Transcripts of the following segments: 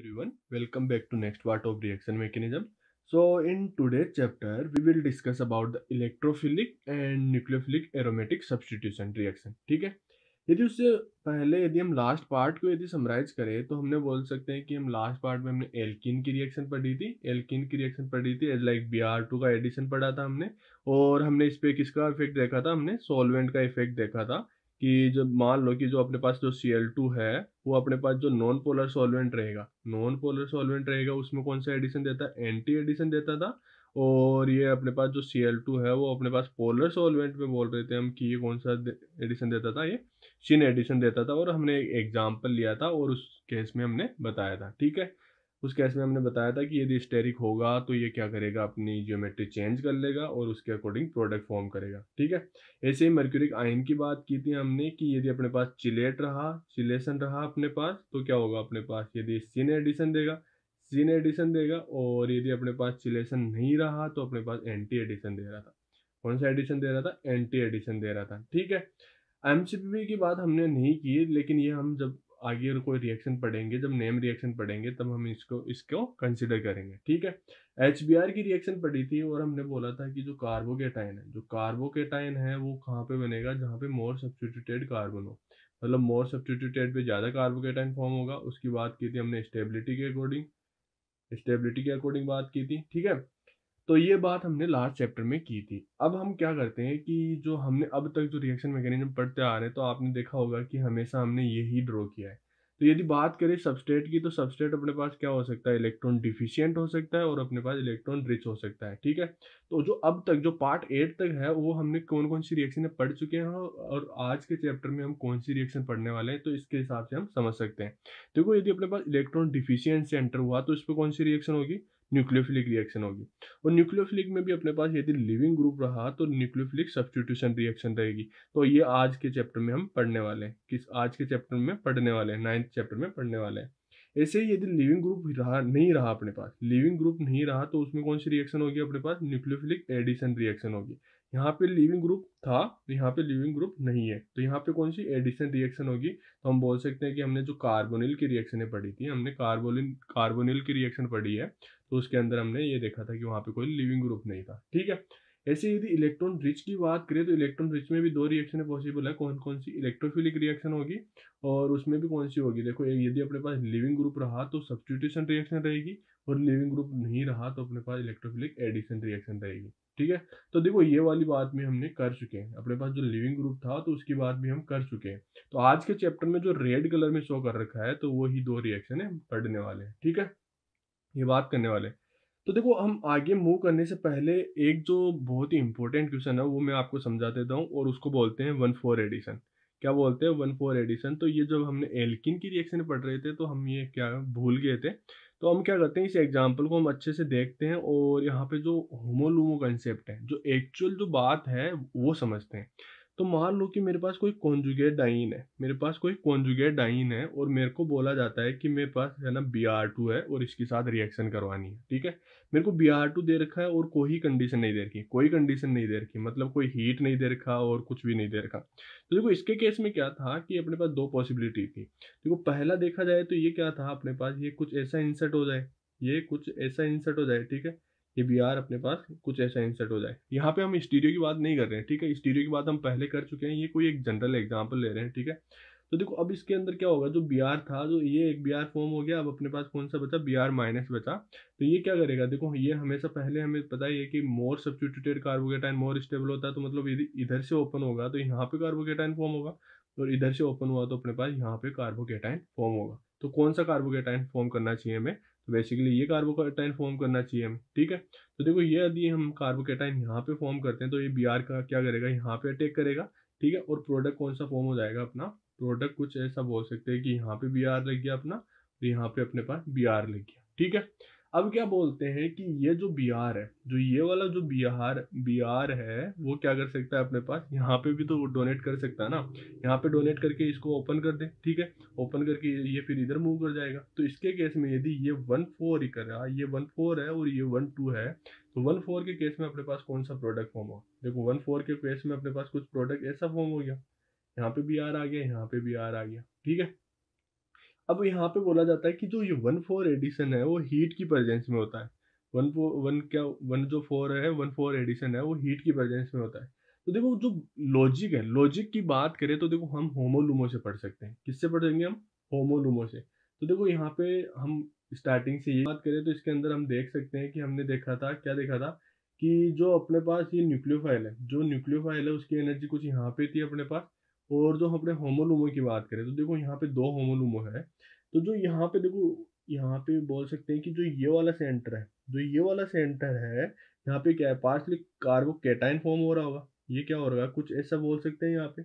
everyone welcome back to next part of reaction mechanism so in today's chapter we will discuss about the electrophilic and nucleophilic aromatic substitution reaction theek hai यदि उससे पहले यदि हम last part को यदि summarise करें तो हमने बोल सकते हैं कि हम लास्ट पार्ट में हमने एल्किन की रिएक्शन पढ़ी थी एल्किन की रिएक्शन पढ़ी थी as like B R two का एडिशन पढ़ा था हमने और हमने इस पर किसका इफेक्ट देखा था हमने सॉल्वेंट का इफेक्ट देखा था कि जब मान लो कि जो अपने पास जो सी एल टू है वो अपने पास जो नॉन पोलर सॉल्वेंट रहेगा नॉन पोलर सॉल्वेंट रहेगा उसमें कौन सा एडिशन देता है एंटी एडिशन देता था और ये अपने पास जो सी एल टू है वो अपने पास पोलर सॉल्वेंट में बोल रहे थे हम कि ये कौन सा एडिशन देता था ये चिन एडिशन देता था और हमने एक एग्जाम्पल लिया था और उस केस में हमने बताया था ठीक है उस केस में हमने बताया था कि यदि स्टेरिक होगा तो ये क्या करेगा अपनी ज्योमेट्री चेंज कर लेगा और उसके अकॉर्डिंग प्रोडक्ट फॉर्म करेगा ठीक है ऐसे ही मर्क्यूरिक आयन की बात की थी हमने कि यदि अपने पास चिलेट रहा चिलेशन रहा अपने पास तो क्या होगा अपने पास यदि सीन एडिशन देगा सीन एडिशन देगा और यदि अपने पास चिलेशन नहीं रहा तो अपने पास एंटी एडिशन दे रहा था कौन सा एडिशन दे रहा था एंटी एडिशन दे रहा था ठीक है एम की बात हमने नहीं की लेकिन ये हम जब आगे कोई रिएक्शन पढ़ेंगे जब नेम रिएक्शन पढ़ेंगे तब हम इसको इसको कंसिडर करेंगे ठीक है एच की रिएक्शन पढ़ी थी और हमने बोला था कि जो कार्बोकेटाइन है जो कार्बोकेटाइन है वो कहाँ पे बनेगा जहाँ पे मोर सब्सटीट्यूटेड कार्बन हो मतलब मोर सब्सटीट्यूटेड पे ज़्यादा कार्बोकेटाइन फॉर्म होगा उसकी बात की थी हमने स्टेबिलिटी के अकॉर्डिंग स्टेबिलिटी के अकॉर्डिंग बात की थी ठीक है तो ये बात हमने लास्ट चैप्टर में की थी अब हम क्या करते हैं कि जो हमने अब तक जो रिएक्शन मैकेनिज्म पढ़ते आ रहे हैं तो आपने देखा होगा कि हमेशा हमने यही ड्रॉ किया है तो यदि बात करें सबस्टेट की तो सबस्टेट अपने पास क्या हो सकता है इलेक्ट्रॉन डिफिशियंट हो सकता है और अपने पास इलेक्ट्रॉन रिच हो सकता है ठीक है तो जो अब तक जो पार्ट एट तक है वो हमने कौन कौन सी रिएक्शन पढ़ चुके हैं और आज के चैप्टर में हम कौन सी रिएक्शन पढ़ने वाले हैं तो इसके हिसाब से हम समझ सकते हैं देखो यदि अपने पास इलेक्ट्रॉन डिफिशियंट एंटर हुआ तो इस पर कौन सी रिएक्शन होगी न्यूक्लियोफिलिक रिएक्शन होगी और न्यूक्लियोफिलिक में भी अपने पास यदि लिविंग ग्रुप रहा तो न्यूक्लियोफिलिक सब्सटीट्यूशन रिएक्शन रहेगी तो ये आज के चैप्टर में हम पढ़ने वाले हैं किस आज के चैप्टर में पढ़ने वाले हैं नाइन्थ चैप्टर में पढ़ने वाले हैं ऐसे ही यदि लिविंग ग्रुप रहा नहीं रहा अपने पास लिविंग ग्रुप नहीं रहा तो उसमें कौन सी रिएक्शन होगी अपने पास न्यूक्लियोफिलिक एडिशन रिएक्शन होगी यहाँ पे लिविंग ग्रुप था तो यहाँ पे लिविंग ग्रुप नहीं है तो यहाँ पे कौन सी एडिशन रिएक्शन होगी तो हम बोल सकते हैं कि हमने जो कार्बोनिल की रिएक्शन पढ़ी थी हमने कार्बोनिल कार्बोनिल की रिएक्शन पढ़ी है तो उसके अंदर हमने ये देखा था कि वहाँ पे कोई लिविंग ग्रुप नहीं था ठीक है ऐसे यदि इलेक्ट्रॉन रिच की बात करें तो इलेक्ट्रॉन रिच में भी दो रिएक्शन पॉसिबल है कौन कौन सी इलेक्ट्रोफिलिक रिएक्शन होगी और उसमें भी कौन सी होगी देखो यदि अपने पास लिविंग ग्रुप रहा तो सब्सटीट्यूशन रिएक्शन रहेगी और लिविंग ग्रुप नहीं रहा तो अपने पास इलेक्ट्रोफिलिक एडिशन रिएक्शन रहेगी ठीक है तो देखो ये वाली बात भी हमने कर चुके हैं अपने पास जो लिविंग ग्रुप था तो उसकी बात भी हम कर चुके हैं तो आज के चैप्टर में जो रेड कलर में शो कर रखा है तो वही दो रिएक्शन है पढ़ने वाले हैं ठीक है ये बात करने वाले तो देखो हम आगे मूव करने से पहले एक जो बहुत ही इंपॉर्टेंट क्वेश्चन है वो मैं आपको समझा देता हूँ और उसको बोलते हैं वन फोर एडिशन क्या बोलते हैं वन फोर एडिशन तो ये जब हमने एल्किन की रिएक्शन पढ़ रहे थे तो हम ये क्या भूल गए थे तो हम क्या करते हैं इस एग्जाम्पल को हम अच्छे से देखते हैं और यहाँ पे जो होमोलूमो कंसेप्ट है जो एक्चुअल जो बात है वो समझते हैं तो मान लो कि मेरे पास कोई कॉन्जुगेट डाइन है मेरे पास कोई कॉन्जुगेट डाइन है और मेरे को बोला जाता है कि मेरे पास है ना बी आर टू है और इसके साथ रिएक्शन करवानी है ठीक है मेरे को बी आर टू दे रखा है और कोई कंडीशन नहीं दे रखी कोई कंडीशन नहीं दे रखी मतलब कोई हीट नहीं दे रखा और कुछ भी नहीं दे रखा तो देखो इसके केस में क्या था कि अपने पास दो पॉसिबिलिटी थी देखो पहला देखा जाए तो ये क्या था अपने पास ये कुछ ऐसा इंसर्ट हो जाए ये कुछ ऐसा इंसर्ट हो जाए ठीक है ये बी आर अपने पास कुछ ऐसा इंसर्ट हो जाए यहाँ पे हम स्टीरियो की बात नहीं कर रहे हैं ठीक है स्टीरियो की बात हम पहले कर चुके हैं ये कोई एक जनरल एग्जाम्पल ले रहे हैं ठीक है तो देखो अब इसके अंदर क्या होगा जो बी आर था जो ये एक बी आर फॉर्म हो गया अब अपने पास कौन सा बचा बी आर माइनस बचा तो ये क्या करेगा देखो ये हमेशा पहले हमें पता ही है कि more substituted carbocation more stable होता है तो मतलब यदि इधर से ओपन होगा तो यहाँ पे कार्बोकेटाइन फॉर्म होगा और इधर से ओपन हुआ तो अपने पास यहाँ पे कार्बोकेटाइन फॉर्म होगा तो कौन सा कार्बोकेटाइन फॉर्म करना चाहिए हमें तो बेसिकली ये कार्बोकेटाइन फॉर्म करना चाहिए हम ठीक है तो देखो ये यदि हम कार्बोकेटाइन यहाँ पे फॉर्म करते हैं तो ये बी का क्या करेगा यहाँ पे अटैक करेगा ठीक है और प्रोडक्ट कौन सा फॉर्म हो जाएगा अपना प्रोडक्ट कुछ ऐसा बोल सकते हैं कि यहाँ पे बी लग गया अपना और यहाँ पे अपने पास बी लग गया ठीक है अब क्या बोलते हैं कि ये जो बिहार है जो ये वाला जो बिहार बिहार है वो क्या कर सकता है अपने पास यहाँ पे भी तो वो डोनेट कर सकता है ना यहाँ पे डोनेट करके इसको ओपन कर दे ठीक है ओपन करके ये फिर इधर मूव कर जाएगा तो इसके केस में यदि ये वन फोर ही कर रहा ये वन फोर है और ये वन टू है तो वन फोर के केस में अपने पास कौन सा प्रोडक्ट फॉर्म हुआ देखो वन फोर के केस में अपने पास कुछ प्रोडक्ट ऐसा फॉर्म हो गया यहाँ पे बिहार आ गया यहाँ पे बिहार आ गया ठीक है अब यहाँ पे बोला जाता है कि जो ये वन फोर एडिशन है वो हीट की प्रेजेंस में होता है वन फोर वन क्या वन जो फोर है वन फोर एडिशन है वो हीट की प्रेजेंस में होता है तो देखो जो लॉजिक है लॉजिक की बात करें तो देखो हम होमोलूमो से पढ़ सकते हैं किससे पढ़ सकेंगे हम होमोलूमो से तो देखो यहाँ पे हम स्टार्टिंग से ये बात करें तो इसके अंदर हम देख सकते हैं कि हमने देखा था क्या देखा था कि जो अपने पास ये न्यूक्लियोफाइल है जो न्यूक्लियोफाइल है उसकी एनर्जी कुछ यहाँ पे थी अपने पास और जो अपने होमोलूमो की बात करें तो देखो यहाँ पे दो होमोलूमो है तो जो यहाँ पे देखो यहाँ पे बोल सकते हैं कि जो ये वाला सेंटर है जो ये वाला सेंटर है यहाँ पे क्या है पार्सली कार्बो कैटाइन फॉर्म हो रहा होगा ये क्या हो रहा है कुछ ऐसा बोल सकते हैं यहाँ पे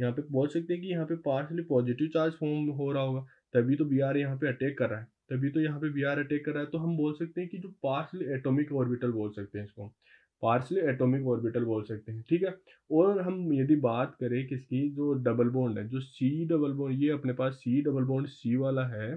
यहाँ पे बोल सकते हैं कि यहाँ पे पार्सली पॉजिटिव चार्ज फॉर्म हो रहा होगा तभी तो बी आर यहाँ पे अटैक कर रहा है तभी तो यहाँ पे बी आर अटैक कर रहा है तो हम बोल सकते हैं कि जो पार्सली एटोमिक ऑर्बिटल बोल सकते हैं इसको पार्सली एटॉमिक ऑर्बिटल बोल सकते हैं ठीक है और हम यदि बात करें किसकी जो डबल बॉन्ड है जो सी डबल बॉन्ड ये अपने पास सी डबल बॉन्ड सी वाला है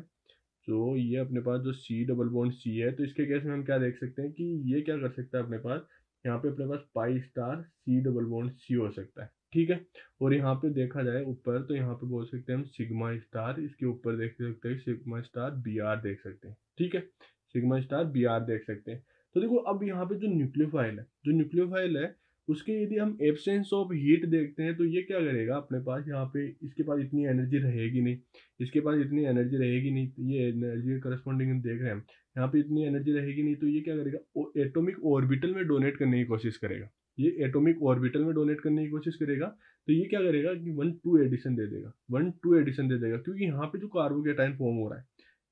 जो ये अपने पास जो सी डबल बॉन्ड सी है तो इसके केस में हम क्या देख सकते हैं कि ये क्या कर सकता है अपने पास यहाँ पे अपने पास pi star C double bond C हो सकता है ठीक है और यहाँ पे देखा जाए ऊपर तो यहाँ पे बोल सकते हैं हम सिग्मा स्टार इसके ऊपर देख सकते हैं सिग्मा स्टार बी आर देख सकते हैं ठीक है सिग्मा स्टार बी आर देख सकते हैं तो देखो अब यहाँ पे जो न्यूक्लियोफाइल है जो न्यूक्लियोफाइल है उसके यदि हम एबसेंस ऑफ हीट देखते हैं तो ये क्या करेगा अपने पास यहाँ पे इसके पास इतनी एनर्जी रहेगी नहीं इसके पास इतनी एनर्जी रहेगी नहीं तो ये एनर्जी करस्पॉन्डिंग हम देख रहे हैं यहाँ पे इतनी एनर्जी रहेगी नहीं तो ये क्या करेगा एटोमिक ऑर्बिटल में डोनेट करने की कोशिश करेगा ये एटोमिक ऑर्बिटल में डोनेट करने की कोशिश करेगा तो ये क्या करेगा कि वन टू एडिशन दे देगा वन टू एडिशन दे देगा क्योंकि यहाँ पे जो कार्बोकेटाइन फॉर्म हो रहा है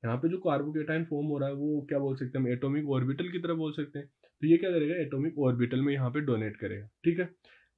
यहाँ पे जो कार्बोकेटाइन फॉर्म हो रहा है वो क्या बोल सकते हैं हम एटोमिक ऑर्बिटल की तरह बोल सकते हैं तो ये क्या करेगा एटोमिक ऑर्बिटल में यहाँ पे डोनेट करेगा ठीक है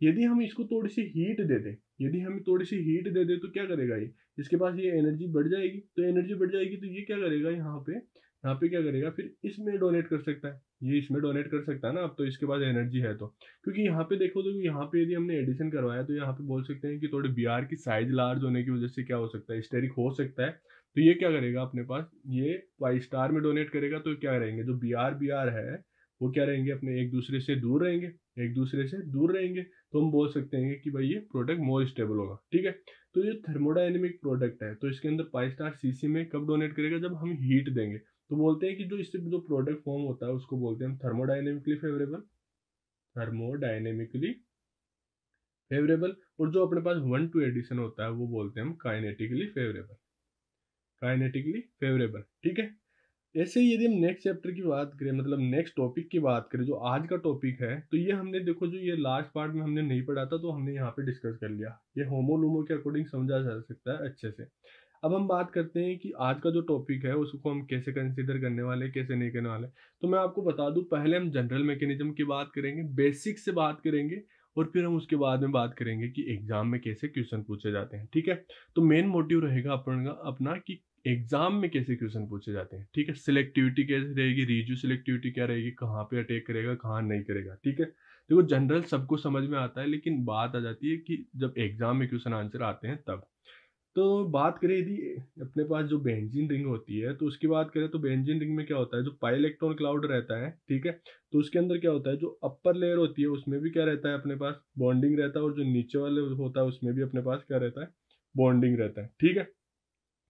यदि हम इसको थोड़ी सी हीट दे दें यदि हम थोड़ी सी हीट दे दें तो क्या करेगा ये इसके पास ये एनर्जी बढ़ जाएगी तो एनर्जी बढ़ जाएगी तो ये क्या करेगा यहाँ पे यहाँ पे क्या करेगा फिर इसमें डोनेट कर सकता है ये इसमें डोनेट कर सकता है ना अब तो इसके पास एनर्जी है तो क्योंकि यहाँ पे देखो तो यहाँ पे यदि हमने एडिशन करवाया तो यहाँ पे बोल सकते हैं कि थोड़े बिहार की साइज लार्ज होने की वजह से क्या हो सकता है स्टेरिक हो सकता है तो ये क्या करेगा अपने पास ये वाई स्टार में डोनेट करेगा तो क्या रहेंगे जो बी आर बी आर है वो क्या रहेंगे अपने एक दूसरे से दूर रहेंगे एक दूसरे से दूर रहेंगे तो हम बोल सकते हैं कि भाई ये प्रोडक्ट मोर स्टेबल होगा ठीक है तो ये थर्मोडाइनमिक प्रोडक्ट है तो इसके अंदर फाइव स्टार सीसी में कब डोनेट करेगा जब हम हीट देंगे तो बोलते हैं कि जो इससे जो प्रोडक्ट फॉर्म होता है उसको बोलते हैं हम थर्मोडाइनमिकली फेवरेबल थर्मोडाइनेमिकली फेवरेबल और जो अपने पास वन टू एडिशन होता है वो बोलते हैं हम काइनेटिकली फेवरेबल काइनेटिकली फेवरेबल ठीक है ऐसे ही यदि हम नेक्स्ट चैप्टर की बात करें मतलब नेक्स्ट टॉपिक की बात करें जो आज का टॉपिक है तो ये हमने देखो जो ये लास्ट पार्ट में हमने नहीं पढ़ा था तो हमने यहाँ पे डिस्कस कर लिया ये होमोलोमो के अकॉर्डिंग समझा जा सकता है अच्छे से अब हम बात करते हैं कि आज का जो टॉपिक है उसको हम कैसे कंसिडर करने वाले कैसे नहीं करने वाले तो मैं आपको बता दूँ पहले हम जनरल मैकेनिज्म की बात करेंगे बेसिक से बात करेंगे और फिर हम उसके बाद में बात करेंगे कि एग्ज़ाम में कैसे क्वेश्चन पूछे जाते हैं ठीक है तो मेन मोटिव रहेगा अपन का अपना कि एग्जाम में कैसे क्वेश्चन पूछे जाते हैं ठीक है सिलेक्टिविटी कैसे रहेगी रिज्यू सिलेक्टिविटी क्या रहेगी कहाँ पे अटैक करेगा कहाँ नहीं करेगा ठीक है देखो जनरल सबको समझ में आता है लेकिन बात आ जाती है कि जब एग्जाम में क्वेश्चन आंसर आते हैं तब तो बात करें यदि अपने पास जो बेंजीन रिंग होती है तो उसकी बात करें तो बेंजीन रिंग में क्या होता है जो पाई इलेक्ट्रॉन क्लाउड रहता है ठीक है तो उसके अंदर क्या होता है जो अपर लेयर होती है उसमें भी क्या रहता है अपने पास बॉन्डिंग रहता है और जो नीचे वाले होता है उसमें भी अपने पास क्या रहता है बॉन्डिंग रहता है ठीक है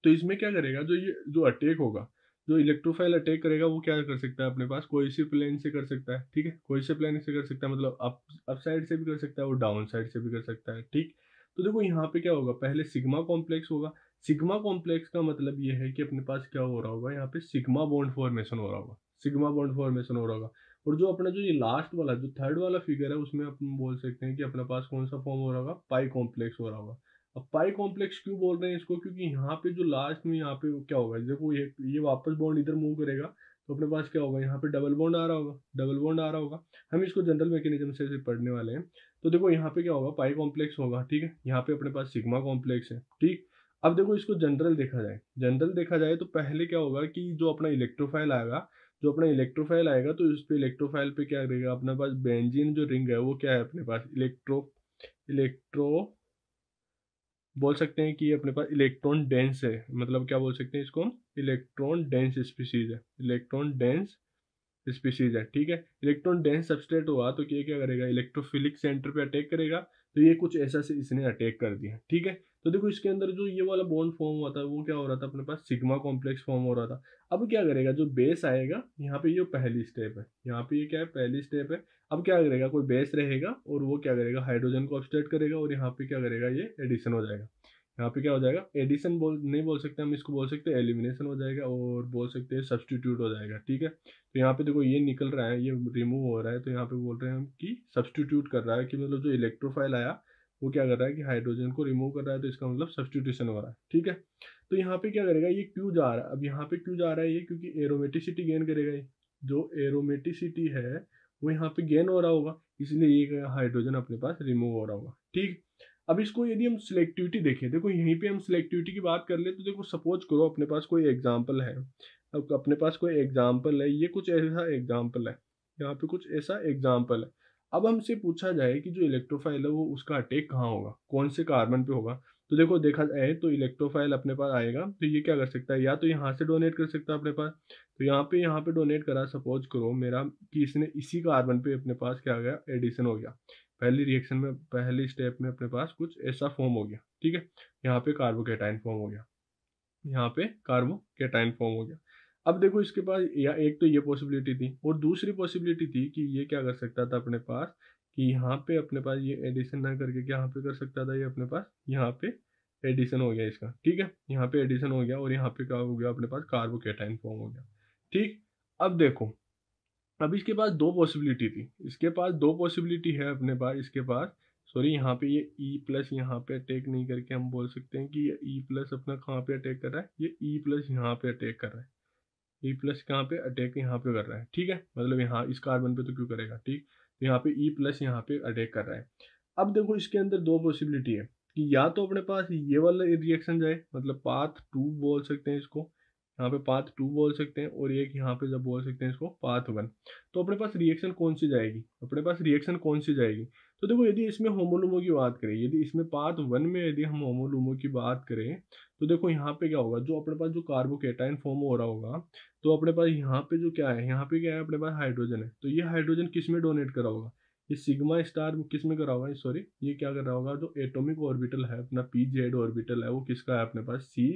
तो इसमें क्या करेगा जो ये जो अटैक होगा जो इलेक्ट्रोफाइल अटैक करेगा वो क्या कर सकता है अपने पास कोई सी प्लेन से कर सकता है ठीक है कोई से प्लेन से कर सकता है मतलब अप अप साइड से भी कर सकता है और डाउन साइड से भी कर सकता है ठीक तो देखो यहाँ पे क्या होगा पहले सिग्मा कॉम्प्लेक्स होगा सिग्मा कॉम्प्लेक्स का मतलब ये है कि अपने पास क्या हो रहा होगा यहाँ पे सिग्मा बॉन्ड फॉर्मेशन हो रहा होगा सिग्मा बॉन्ड फॉर्मेशन हो रहा होगा और जो अपना जो ये लास्ट वाला जो थर्ड वाला फिगर है उसमें अपन बोल सकते हैं कि अपने पास कौन सा फॉर्म हो रहा होगा पाई कॉम्प्लेक्स हो रहा होगा अब पाई कॉम्प्लेक्स क्यों बोल रहे हैं इसको क्योंकि यहाँ पे जो लास्ट में यहाँ पे क्या होगा देखो ये ये वापस बॉन्ड इधर मूव करेगा तो अपने पास क्या होगा यहाँ पे डबल बॉन्ड आ रहा होगा डबल बॉन्ड आ रहा होगा हम इसको जनरल मैकेनिज्म से पढ़ने वाले हैं तो देखो यहाँ पे क्या होगा पाई कॉम्प्लेक्स होगा ठीक है यहाँ पे अपने पास सिग्मा कॉम्प्लेक्स है ठीक अब देखो इसको जनरल देखा जाए जनरल देखा जाए तो पहले क्या होगा कि जो अपना इलेक्ट्रोफाइल आएगा जो अपना इलेक्ट्रोफाइल आएगा तो इस पर इलेक्ट्रोफाइल पे क्या रहेगा अपने पास बेंजीन जो रिंग है वो क्या है अपने पास इलेक्ट्रो इलेक्ट्रो बोल सकते हैं कि अपने पास इलेक्ट्रॉन डेंस है मतलब क्या बोल सकते हैं इसको इलेक्ट्रॉन डेंस स्पीसीज है इलेक्ट्रॉन डेंस स्पीशीज है ठीक है इलेक्ट्रॉन डेंस सबस्ट्रेट हुआ तो ये क्या करेगा इलेक्ट्रोफिलिक सेंटर पे अटैक करेगा तो ये कुछ ऐसा से इसने अटैक कर दिया ठीक है तो देखो इसके अंदर जो ये वाला बॉन्ड फॉर्म हुआ था वो क्या हो रहा था अपने पास सिग्मा कॉम्प्लेक्स फॉर्म हो रहा था अब क्या करेगा जो बेस आएगा यहाँ पे ये पहली स्टेप है यहाँ पे ये क्या है पहली स्टेप है अब क्या करेगा कोई बेस रहेगा और वो क्या करेगा हाइड्रोजन को अपस्टेट करेगा और यहाँ पे क्या करेगा ये एडिशन हो जाएगा यहाँ पे क्या हो जाएगा एडिशन बोल नहीं बोल सकते हम इसको बोल सकते हैं एलिमिनेशन हो जाएगा और बोल सकते हैं सब्सटीट्यूट हो जाएगा ठीक है तो यहाँ पे देखो ये निकल रहा है ये रिमूव हो रहा है तो यहाँ पे बोल रहे हैं हम कि सब्सटीट्यूट कर रहा है कि मतलब जो इलेक्ट्रोफाइल आया वो क्या कर रहा है कि हाइड्रोजन को रिमूव कर रहा है तो इसका मतलब सब्सटीट्यूशन हो रहा है ठीक है तो यहाँ पे क्या करेगा ये क्यों जा रहा है अब यहाँ पे क्यों जा रहा है ये क्योंकि एरोमेटिसिटी गेन करेगा ये जो एरोमेटिसिटी है वो यहाँ पे गेन हो रहा होगा इसलिए ये हाइड्रोजन अपने पास रिमूव हो रहा होगा ठीक अब इसको यदि हम सिलेक्टिविटी देखें देखो यहीं पे हम सिलेक्टिविटी की बात कर ले तो देखो सपोज करो अपने पास कोई एग्जाम्पल है अब अपने पास कोई एग्जाम्पल है ये कुछ ऐसा एग्जाम्पल है यहाँ पे कुछ ऐसा एग्जाम्पल है अब हमसे पूछा जाए कि जो इलेक्ट्रोफाइल है वो उसका अटैक कहाँ होगा कौन से कार्बन पे होगा तो देखो देखा जाए तो इलेक्ट्रोफाइल अपने पास आएगा तो ये क्या कर सकता है या तो यहाँ से डोनेट कर सकता है अपने पास तो यहाँ पे यहाँ पे डोनेट करा सपोज करो मेरा कि इसने इसी कार्बन पे अपने पास क्या हो गया एडिशन हो गया पहली रिएक्शन में पहली स्टेप में अपने पास कुछ ऐसा फॉर्म हो गया ठीक है यहाँ पे कार्बोकेटाइन फॉर्म हो गया यहाँ पे कार्बोकेटाइन फॉर्म हो गया अब देखो इसके पास या एक तो ये पॉसिबिलिटी थी और दूसरी पॉसिबिलिटी थी कि ये क्या कर सकता था अपने पास कि यहाँ पे अपने पास ये एडिशन ना करके क्या यहाँ पे कर सकता था ये अपने पास यहाँ पे एडिशन हो गया इसका ठीक है यहाँ पे एडिशन हो गया और यहाँ पे क्या हो गया अपने पास कार्बोकेटाइन फॉर्म हो गया ठीक अब देखो अब इसके पास दो पॉसिबिलिटी थी इसके पास दो पॉसिबिलिटी है अपने पास इसके पास सॉरी यहाँ पे ये ई e प्लस यहाँ पे अटैक नहीं करके हम बोल सकते हैं कि ये ई e प्लस अपना कहाँ पे अटैक कर रहा है ये ई e प्लस यहाँ पे अटैक कर रहा है ई प्लस कहाँ पे अटैक यहाँ पे कर रहा है ठीक है मतलब यहाँ इस कार्बन पे तो क्यों करेगा ठीक तो यहाँ पे ई प्लस यहाँ पे अटैक कर रहा है अब देखो इसके अंदर दो पॉसिबिलिटी है कि या तो अपने पास ये वाला रिएक्शन जाए मतलब पाथ टू बोल सकते हैं इसको यहाँ पे पाथ टू बोल सकते हैं और एक यहाँ पे जब बोल सकते हैं इसको पाथ वन तो अपने पास रिएक्शन कौन सी जाएगी अपने पास रिएक्शन कौन सी जाएगी तो देखो यदि इसमें होमोलूमो की बात करें यदि इसमें पाथ वन में यदि हम होमोलूमो की बात करें तो देखो यहाँ पे क्या होगा जो अपने पास जो कार्बोकेटाइन फॉर्म हो रहा होगा तो अपने पास यहाँ पे जो क्या है यहाँ पे क्या है अपने पास हाइड्रोजन है तो ये हाइड्रोजन किस में डोनेट करा होगा ये सिग्मा स्टार किस में करा होगा सॉरी ये क्या कर रहा होगा जो एटोमिक ऑर्बिटल है अपना पी जेड ऑर्बिटल है वो किसका है अपने पास C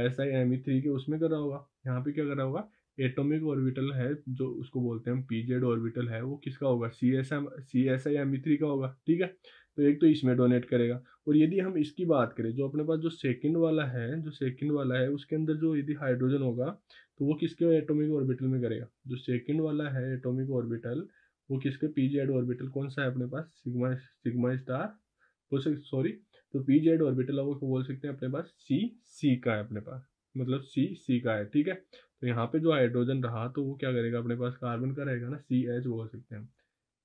S I M E three के उसमें करा होगा यहाँ पे क्या करा होगा एटोमिक ऑर्बिटल है जो उसको बोलते हैं पी जेड ऑर्बिटल है वो किसका होगा C S M C S I M E three का होगा ठीक है तो एक तो इसमें डोनेट करेगा और यदि हम इसकी बात करें जो अपने पास जो सेकंड वाला है जो सेकंड वाला है उसके अंदर जो यदि हाइड्रोजन होगा तो वो किसके एटोमिक ऑर्बिटल में करेगा जो सेकंड वाला है एटोमिक ऑर्बिटल वो किसके पी जेड ऑर्बिटल कौन सा है अपने पास सिग्मा सिग्मा स्टार सॉरी तो पी जेड ऑर्बिटल होगा को बोल सकते हैं अपने पास सी सी का है अपने पास मतलब सी सी का है ठीक है तो यहाँ पे जो हाइड्रोजन रहा तो वो क्या करेगा अपने पास कार्बन का रहेगा ना सी एच बोल सकते हैं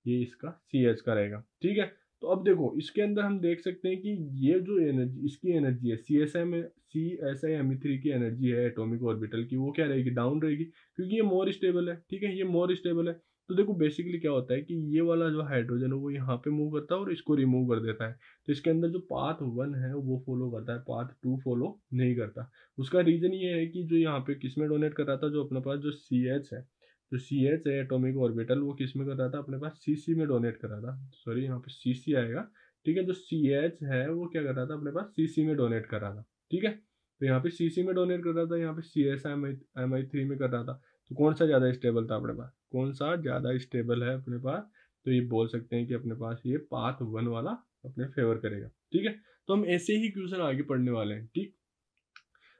ये इसका सी एच का रहेगा ठीक है तो अब देखो इसके अंदर हम देख सकते हैं कि ये जो एनर्जी इसकी एनर्जी है C S M C S I M three की एनर्जी है एटोमिक ऑर्बिटल की वो क्या रहेगी डाउन रहेगी क्योंकि ये मोर स्टेबल है ठीक है ये मोर स्टेबल है तो देखो बेसिकली क्या होता है कि ये वाला जो हाइड्रोजन है वो यहाँ पे मूव करता है और इसको रिमूव कर देता है तो इसके अंदर जो पाथ वन है वो फॉलो करता है पाथ टू फॉलो नहीं करता उसका रीजन ये है कि जो यहाँ पे किस में डोनेट कर रहा था जो अपने पास जो सी एच है जो सी एच है एटोमिक ऑर्बिटल वो किस में कर रहा था अपने पास सी सी में डोनेट कर रहा था सॉरी यहाँ पे सी सी आएगा ठीक है जो सी एच है वो क्या कर रहा था अपने पास सी सी में डोनेट कर रहा था ठीक है तो यहाँ पे सी सी में डोनेट कर रहा था यहाँ पे C S M I M I three में कर रहा था तो कौन सा ज़्यादा स्टेबल था अपने पास कौन सा ज़्यादा स्टेबल है अपने पास तो ये बोल सकते हैं कि अपने पास ये पाथ वन वाला अपने फेवर करेगा ठीक है तो हम ऐसे ही क्वेश्चन आगे पढ़ने वाले हैं ठीक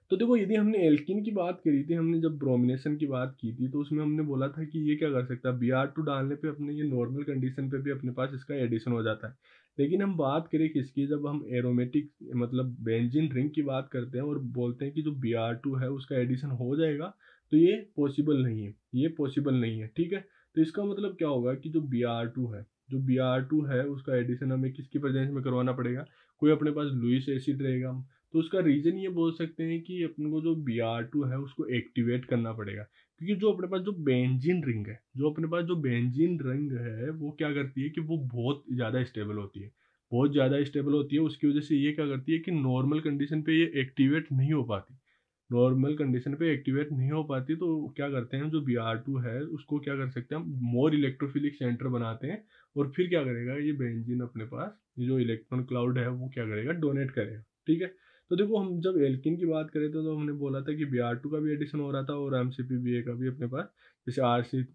तो देखो यदि हमने एल्किन की बात करी थी हमने जब ब्रोमिनेशन की बात की थी तो उसमें हमने बोला था कि ये क्या कर सकता है बी आर टू डालने पे अपने ये नॉर्मल कंडीशन पे भी अपने पास इसका एडिशन हो जाता है लेकिन हम बात करें किसकी जब हम एरोमेटिक मतलब बेंजिन रिंग की बात करते हैं और बोलते हैं कि जो बी आर टू है उसका एडिशन हो जाएगा तो ये पॉसिबल नहीं है ये पॉसिबल नहीं है ठीक है तो इसका मतलब क्या होगा कि जो बी आर टू है जो बी आर टू है उसका एडिशन हमें किसकी प्रेजेंस में करवाना पड़ेगा कोई अपने पास लुइस एसिड रहेगा तो उसका रीज़न ये बोल सकते हैं कि अपन को जो बी आर टू है उसको एक्टिवेट करना पड़ेगा क्योंकि जो अपने पास जो बेंजिन रिंग है जो अपने पास जो बेंजिन रिंग है वो क्या करती है कि वो बहुत ज़्यादा स्टेबल होती है बहुत ज़्यादा स्टेबल होती है उसकी वजह से ये क्या करती है कि नॉर्मल कंडीशन पे ये एक्टिवेट नहीं हो पाती नॉर्मल कंडीशन पे एक्टिवेट नहीं हो पाती तो क्या करते हैं जो बी आर टू है उसको क्या कर सकते हैं हम मोर इलेक्ट्रोफिलिक सेंटर बनाते हैं और फिर क्या करेगा ये बेंजिन अपने पास ये जो इलेक्ट्रॉन क्लाउड है वो क्या करेगा डोनेट करेगा ठीक है तो देखो हम जब एल्किन की बात करें तो, तो, हमने बोला था कि बी आर टू का भी एडिशन हो रहा था और M C P B A का भी अपने पास जैसे R C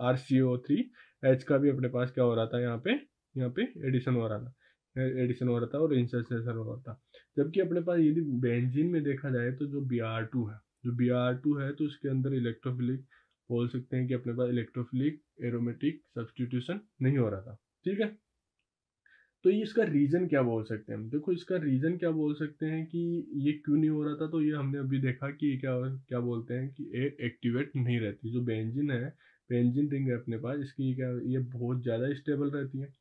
R C O three H का भी अपने पास क्या हो रहा था यहाँ पे यहाँ पे एडिशन हो रहा था एडिशन हो रहा था और इंसर्सेशन हो रहा था जबकि अपने पास यदि बेंजीन में देखा जाए तो जो बी आर टू है जो बी आर टू है तो उसके अंदर इलेक्ट्रोफिलिक बोल सकते हैं कि अपने पास इलेक्ट्रोफिलिक एरोमेटिक सब्सटीट्यूशन नहीं हो रहा था ठीक है तो ये इसका रीज़न क्या बोल सकते हैं हम देखो इसका रीज़न क्या बोल सकते हैं कि ये क्यों नहीं हो रहा था तो ये हमने अभी देखा कि क्या क्या बोलते हैं कि ये एक्टिवेट नहीं रहती जो बेंजिन है बेंजिन रिंग है अपने पास इसकी क्या ये बहुत ज़्यादा स्टेबल रहती है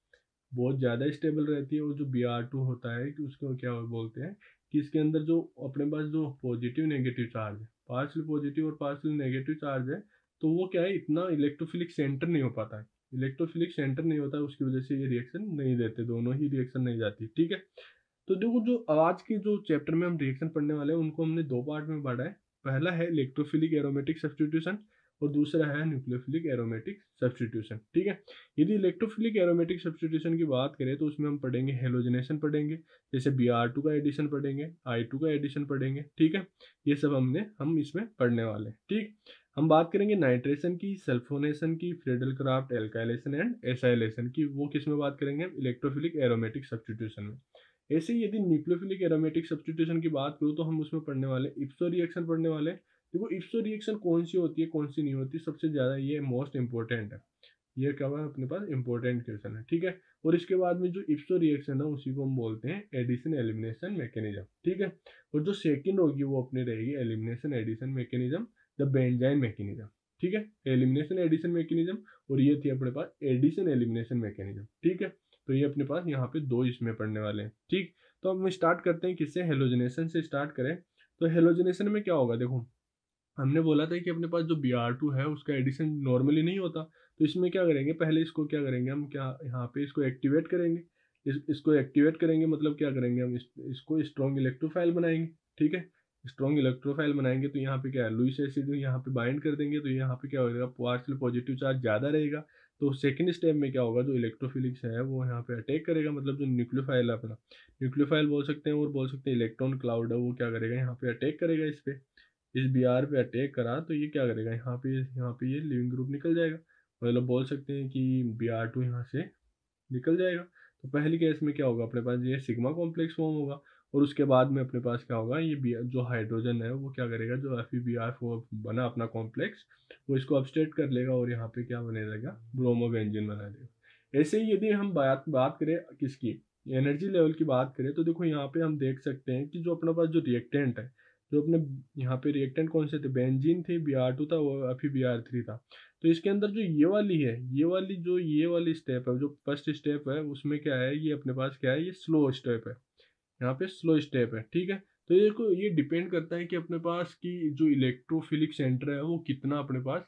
बहुत ज़्यादा स्टेबल रहती है और जो बी आर टू होता है कि उसको क्या बोलते हैं कि इसके अंदर जो अपने पास जो पॉजिटिव नेगेटिव चार्ज है पार्सल पॉजिटिव और पार्सल नेगेटिव चार्ज है तो वो क्या है इतना इलेक्ट्रोफिलिक सेंटर नहीं हो पाता है इलेक्ट्रोफिलिक सेंटर नहीं होता है उसकी वजह से ये रिएक्शन नहीं देते दोनों ही रिएक्शन नहीं जाती ठीक है तो देखो जो आज के जो चैप्टर में हम रिएक्शन पढ़ने वाले हैं उनको हमने दो पार्ट में पढ़ा है पहला है इलेक्ट्रोफिलिक एरोमेटिक सब्सटीट्यूशन और दूसरा है न्यूक्लियोफिलिक एरोमेटिक सब्सटीट्यूशन ठीक है यदि इलेक्ट्रोफिलिक एरोमेटिक सब्सटीट्यूशन की बात करें तो उसमें हम पढ़ेंगे हेलोजनेशन पढ़ेंगे जैसे बी आर टू का एडिशन पढ़ेंगे आई टू का एडिशन पढ़ेंगे ठीक है ये सब हमने हम इसमें पढ़ने वाले हैं ठीक हम बात करेंगे नाइट्रेशन की सल्फोनेशन की Friedel Craft alkylation and acylation की वो किस में बात करेंगे इलेक्ट्रोफिलिक एरोमेटिक सब्सटीट्यूशन में ऐसे ही यदि न्यूक्लियोफिलिक एरोमेटिक सब्सटीट्यूशन की बात करूँ तो हम उसमें पढ़ने वाले इप्सो रिएक्शन पढ़ने वाले देखो इप्सो तो रिएक्शन कौन सी होती है कौन सी नहीं होती सबसे ज़्यादा ये मोस्ट इम्पोर्टेंट है ये क्या हुआ अपने पास इम्पोर्टेंट क्वेश्चन है ठीक है और इसके बाद में जो इप्सो तो रिएक्शन है उसी को हम बोलते हैं एडिशन एलिमिनेशन मैकेनिज्म ठीक है और जो सेकंड होगी वो अपनी रहेगी elimination addition mechanism the benzyne mechanism ठीक है एलिमिनेशन एडिशन मैकेनिज्म और ये थी अपने पास एडिशन एलिमिनेशन मैकेनिज्म ठीक है तो ये अपने पास यहाँ पे दो इसमें पढ़ने वाले हैं ठीक तो हम स्टार्ट करते हैं किससे हेलोजिनेशन से स्टार्ट करें तो हेलोजिनेशन में क्या होगा देखो हमने बोला था कि अपने पास जो बी आर टू है उसका एडिशन नॉर्मली नहीं होता तो इसमें क्या करेंगे पहले इसको क्या करेंगे हम क्या यहाँ पे इसको एक्टिवेट करेंगे इस, इसको एक्टिवेट करेंगे मतलब क्या करेंगे हम इस, इसको स्ट्रॉन्ग इलेक्ट्रोफाइल बनाएंगे ठीक है स्ट्रॉन्ग इलेक्ट्रोफाइल बनाएंगे तो यहाँ पे क्या है लुइस एसिड यहाँ पे बाइंड कर देंगे तो यहाँ पे क्या हो जाएगा पार्सल पॉजिटिव चार्ज ज़्यादा रहेगा तो सेकंड स्टेप में क्या होगा जो इलेक्ट्रोफिलिक्स है वो यहाँ पे अटैक करेगा मतलब जो न्यूक्लियोफाइल है अपना न्यूक्लियोफाइल बोल सकते हैं और बोल सकते हैं इलेक्ट्रॉन क्लाउड है वो क्या करेगा यहाँ पे अटैक करेगा इस पर इस बी आर पे अटैक करा तो ये क्या करेगा यहाँ पे यहाँ पे ये लिविंग ग्रुप निकल जाएगा मतलब बोल सकते हैं कि बी आर टू यहाँ से निकल जाएगा तो पहली केस में क्या होगा अपने पास ये सिग्मा कॉम्प्लेक्स फॉर्म होगा और उसके बाद में अपने पास क्या होगा ये बी जो हाइड्रोजन है वो क्या करेगा जो एफ ई बी आर बना अपना कॉम्प्लेक्स वो इसको अपस्टेट कर लेगा और यहाँ पे क्या बने लगेगा ब्रोमो व्यंजन बना देगा ऐसे ही यदि हम बात बात करें किसकी एनर्जी लेवल की बात करें तो देखो यहाँ पे हम देख सकते हैं कि जो अपने पास जो रिएक्टेंट है जो अपने यहाँ पे रिएक्टेंट कौन से थे बेंजीन थे बी आर टू था वो अभी बी आर थ्री था तो इसके अंदर जो ये वाली है ये वाली जो ये वाली स्टेप है जो फर्स्ट स्टेप है उसमें क्या है ये अपने पास क्या है ये स्लो स्टेप है यहाँ पे स्लो स्टेप है ठीक है तो ये को ये डिपेंड करता है कि अपने पास की जो इलेक्ट्रोफिलिक सेंटर है वो कितना अपने पास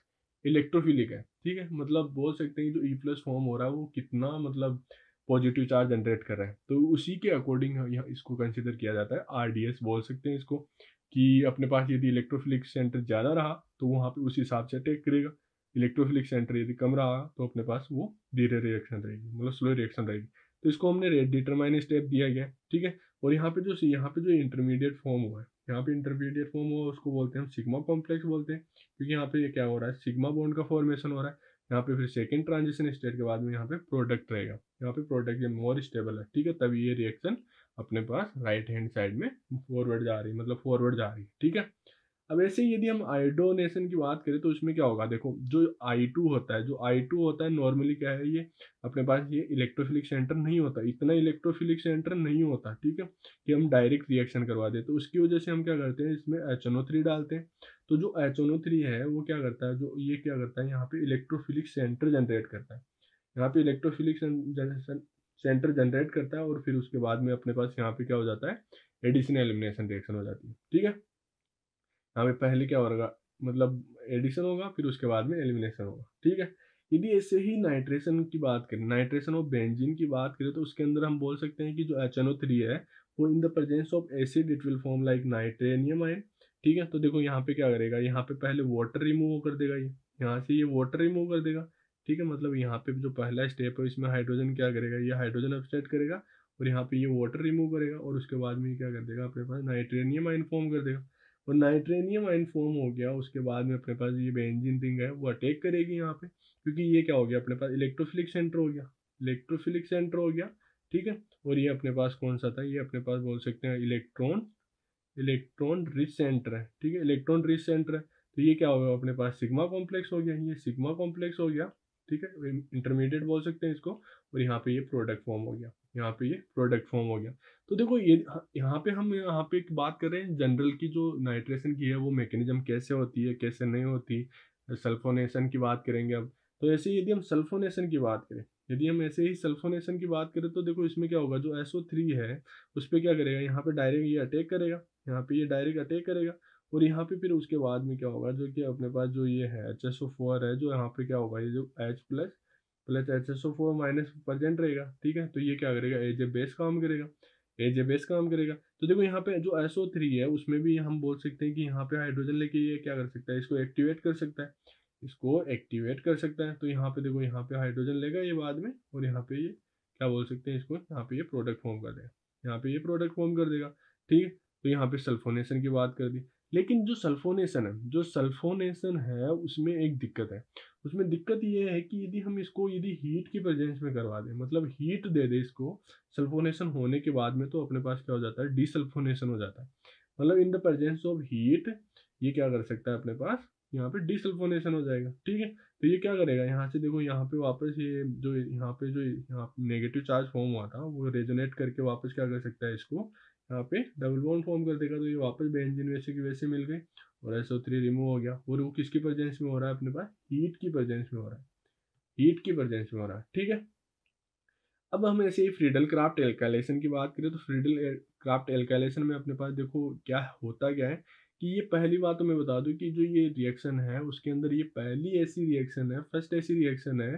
इलेक्ट्रोफिलिक है ठीक है मतलब बोल सकते हैं जो ई प्लस फॉर्म हो रहा है वो कितना मतलब पॉजिटिव चार्ज जनरेट कर रहा है तो उसी के अकॉर्डिंग इसको कंसिडर किया जाता है आर बोल सकते हैं इसको कि अपने पास यदि इलेक्ट्रोफिलिक सेंटर ज़्यादा रहा तो वहाँ पे उस हिसाब से अटैक करेगा इलेक्ट्रोफिलिक सेंटर यदि कम रहा तो अपने पास वो धीरे रिएक्शन रहेगी मतलब स्लो रिएक्शन रहेगी तो इसको हमने डिटरमाइन स्टेप दिया गया ठीक है और यहाँ पे जो यहाँ पे जो इंटरमीडिएट फॉर्म हुआ है यहाँ पे इंटरमीडिएट फॉर्म हुआ उसको बोलते हैं हम सिग्मा कॉम्प्लेक्स बोलते हैं क्योंकि यहाँ पे क्या हो रहा है सिग्मा बॉन्ड का फॉर्मेशन हो रहा है यहाँ पे फिर सेकेंड ट्रांजिशन स्टेट के बाद में यहाँ पे प्रोडक्ट रहेगा यहाँ पे प्रोडक्ट ये मोर स्टेबल है ठीक है तभी ये रिएक्शन अपने पास राइट हैंड साइड में फॉरवर्ड जा रही है मतलब फॉरवर्ड जा रही है ठीक है अब ऐसे यदि हम आइडोनेशन की बात करें तो उसमें क्या होगा देखो जो आई टू होता है जो आई टू होता है नॉर्मली क्या है ये अपने पास ये इलेक्ट्रोफिलिक सेंटर नहीं होता इतना इलेक्ट्रोफिलिक सेंटर नहीं होता ठीक है कि हम डायरेक्ट रिएक्शन करवा दे तो उसकी वजह से हम क्या करते हैं इसमें एच एन ओ थ्री डालते हैं तो जो एच एन ओ थ्री है वो क्या करता है जो ये क्या करता है यहाँ पे इलेक्ट्रोफिलिक सेंटर जनरेट करता है यहाँ पे इलेक्ट्रोफिलिक सेंटर जनरेट करता है और फिर उसके बाद में अपने पास यहाँ पे क्या हो जाता है एडिशन एलिमिनेशन रिएक्शन हो जाती है ठीक है यहाँ पे पहले क्या होगा मतलब एडिशन होगा फिर उसके बाद में एलिमिनेशन होगा ठीक है यदि ऐसे ही नाइट्रेशन की बात करें नाइट्रेशन ऑफ बेंजिन की बात करें तो उसके अंदर हम बोल सकते हैं कि जो एच थ्री है वो in the presence of acid it will form like nitronium ion ठीक है तो देखो यहाँ पे क्या करेगा यहाँ पे पहले वाटर रिमूव कर देगा ये यहाँ से ये वाटर रिमूव कर देगा ठीक है मतलब यहाँ पे जो पहला स्टेप है इसमें हाइड्रोजन क्या करेगा ये हाइड्रोजन अपसेट करेगा और यहाँ पे ये वाटर रिमूव करेगा और उसके बाद में क्या कर देगा अपने पास नाइट्रेनियम आइन फॉर्म कर देगा और नाइट्रेनियम आइन फॉर्म हो गया उसके बाद में अपने पास ये बेंजिन रिंग है वो अटैक करेगी यहाँ पे क्योंकि ये क्या हो गया अपने पास इलेक्ट्रोफिलिक सेंटर हो गया इलेक्ट्रोफिलिक सेंटर हो गया ठीक है और ये अपने पास कौन सा था ये अपने पास बोल सकते हैं इलेक्ट्रॉन इलेक्ट्रॉन रिच सेंटर है ठीक है इलेक्ट्रॉन रिच सेंटर है तो ये क्या हो गया अपने पास सिग्मा कॉम्प्लेक्स हो गया ये सिग्मा कॉम्प्लेक्स हो गया ठीक है इंटरमीडिएट बोल सकते हैं इसको और यहाँ पे ये प्रोडक्ट फॉर्म हो गया यहाँ पे ये प्रोडक्ट फॉर्म हो गया तो देखो ये हाँ, यहाँ पे हम यहाँ पे बात कर रहे हैं जनरल की जो नाइट्रेशन की है वो मैकेनिज्म कैसे होती है कैसे नहीं होती सल्फोनेशन की बात करेंगे अब तो ऐसे यदि हम सल्फोनेशन की बात करें यदि हम ऐसे ही सल्फोनेशन की बात करें तो देखो इसमें क्या होगा जो एसओ थ्री है उस पर क्या करेगा यहाँ पे डायरेक्ट ये अटैक करेगा यहाँ पे ये डायरेक्ट अटैक करेगा और यहाँ पे फिर उसके बाद में क्या होगा जो कि अपने पास जो ये है एच एस ओ फोर है जो यहाँ पे क्या होगा ये जो H plus plus H S O four minus present रहेगा ठीक है तो ये क्या करेगा एज ए बेस काम करेगा एज ए बेस काम करेगा तो देखो यहाँ पे जो एस ओ थ्री है उसमें भी हम बोल सकते हैं कि यहाँ पे हाइड्रोजन लेके ये क्या कर सकता है इसको एक्टिवेट कर सकता है इसको एक्टिवेट कर सकता है तो यहाँ पे देखो यहाँ पे हाइड्रोजन लेगा ये बाद में और यहाँ पे ये क्या बोल सकते हैं इसको यहाँ पे ये प्रोडक्ट फॉर्म कर देगा यहाँ पे ये प्रोडक्ट फॉर्म कर देगा ठीक है तो यहाँ पे सल्फोनेशन की बात कर दी लेकिन जो सल्फोनेशन है जो सल्फोनेशन है उसमें एक दिक्कत है उसमें दिक्कत यह है कि यदि हम इसको यदि हीट की प्रेजेंस में करवा दें मतलब हीट दे दें इसको सल्फोनेशन होने के बाद में तो अपने पास क्या हो जाता है डिसल्फोनेशन हो जाता है मतलब in the presence of heat ये क्या कर सकता है अपने पास यहाँ पे डिसल्फोनेशन हो जाएगा ठीक है तो ये क्या करेगा यहाँ से देखो यहाँ पे वापस ये जो यहाँ पे जो यहाँ नेगेटिव चार्ज फॉर्म हुआ था वो रेजोनेट करके वापस क्या कर सकता है इसको यहाँ पे डबल बॉन्ड फॉर्म कर देगा तो ये वापस बेंजिन वैसे की वैसे मिल गई और एसओ थ्री रिमूव हो गया और वो किसकी प्रजेंस में हो रहा है अपने पास हीट की प्रजेंस में हो रहा है हीट की प्रजेंस में हो रहा है ठीक है अब हम ऐसे ही फ्रीडल क्राफ्ट एल्कालेशन की बात करें तो फ्रीडल क्राफ्ट एल्कालेशन में अपने पास देखो क्या होता क्या है कि ये पहली बात तो मैं बता दूँ कि जो ये रिएक्शन है उसके अंदर ये पहली ऐसी रिएक्शन है फर्स्ट ऐसी रिएक्शन है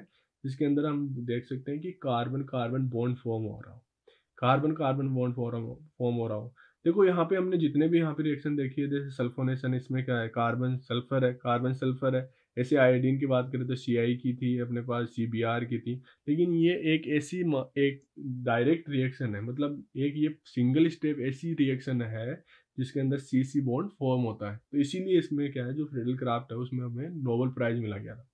जिसके अंदर हम देख सकते हैं कि कार्बन कार्बन बॉन्ड फॉर्म हो रहा हो कार्बन कार्बन बॉन्ड फॉर्म हो रहा हो देखो यहाँ पे हमने जितने भी यहाँ पे रिएक्शन देखी है जैसे सल्फोनेशन इसमें क्या है कार्बन सल्फर है कार्बन सल्फर है ऐसे आयोडीन की बात करें तो सी की थी अपने पास सी की थी लेकिन ये एक ऐसी एक डायरेक्ट रिएक्शन है मतलब एक ये सिंगल स्टेप ऐसी रिएक्शन है जिसके अंदर सी सी बॉन्ड फॉर्म होता है तो इसीलिए इसमें क्या है जो फ्रेडल क्राफ्ट है उसमें हमें नोबल प्राइज मिला गया था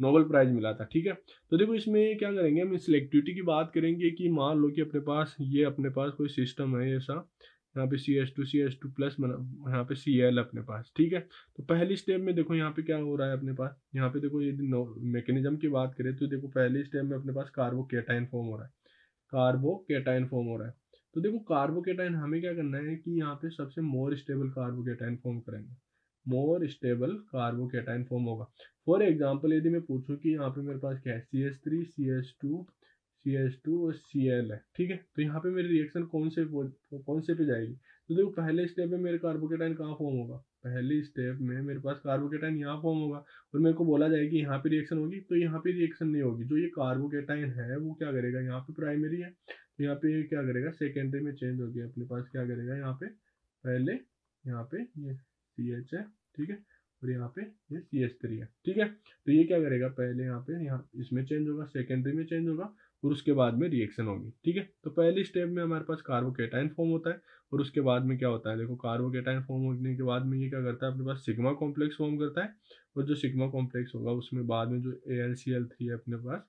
नोबल प्राइज़ मिला था ठीक है तो देखो इसमें क्या करेंगे हम सिलेक्टिविटी की बात करेंगे कि मान लो कि अपने पास ये अपने पास कोई सिस्टम है ऐसा यहाँ पे C S two C S two plus यहाँ पे सी एल अपने पास ठीक है तो पहली स्टेप में देखो यहाँ पे क्या हो रहा है अपने पास यहाँ पे देखो यदि मैकेनिज्म की बात करें तो देखो पहली स्टेप में अपने पास कार्बो केटाइन फॉर्म हो रहा है कार्बो केटाइन फॉर्म हो रहा है तो देखो कार्बो केटाइन हमें क्या करना है कि यहाँ पे सबसे more stable carbocation form करेंगे मोर स्टेबल कार्बोकेटाइन फॉर्म होगा फॉर एग्जाम्पल यदि मैं पूछूँ कि यहाँ पे मेरे पास क्या है C S three C S two C S two और सी एल है ठीक है तो यहाँ पे मेरी रिएक्शन कौन से कौन से पे जाएगी तो देखो पहले स्टेप में मेरे कार्बोकेटाइन कहाँ फॉर्म होगा पहले स्टेप में मेरे पास कार्बोकेटाइन यहाँ फॉर्म होगा और मेरे को बोला जाएगा कि यहाँ पे रिएक्शन होगी तो यहाँ पे रिएक्शन नहीं होगी जो ये कार्बोकेटाइन है वो क्या करेगा यहाँ पे प्राइमरी है तो यहाँ पे क्या करेगा सेकेंडरी में चेंज हो गया अपने पास क्या करेगा यहाँ पे पहले यहाँ पे ये सी एच है ठीक है और यहाँ पे ये सी एच थ्री है ठीक है तो ये क्या करेगा पहले यहाँ पे यहाँ इसमें चेंज होगा सेकेंडरी में चेंज होगा और उसके बाद में रिएक्शन होगी ठीक है तो पहली स्टेप में हमारे पास कार्बोकेटाइन फॉर्म होता है और उसके बाद में क्या होता है देखो कार्बोकेटाइन फॉर्म होने के बाद में ये क्या करता है अपने पास सिग्मा कॉम्प्लेक्स फॉर्म करता है और जो सिग्मा कॉम्प्लेक्स होगा उसमें बाद में जो A L C L three है अपने पास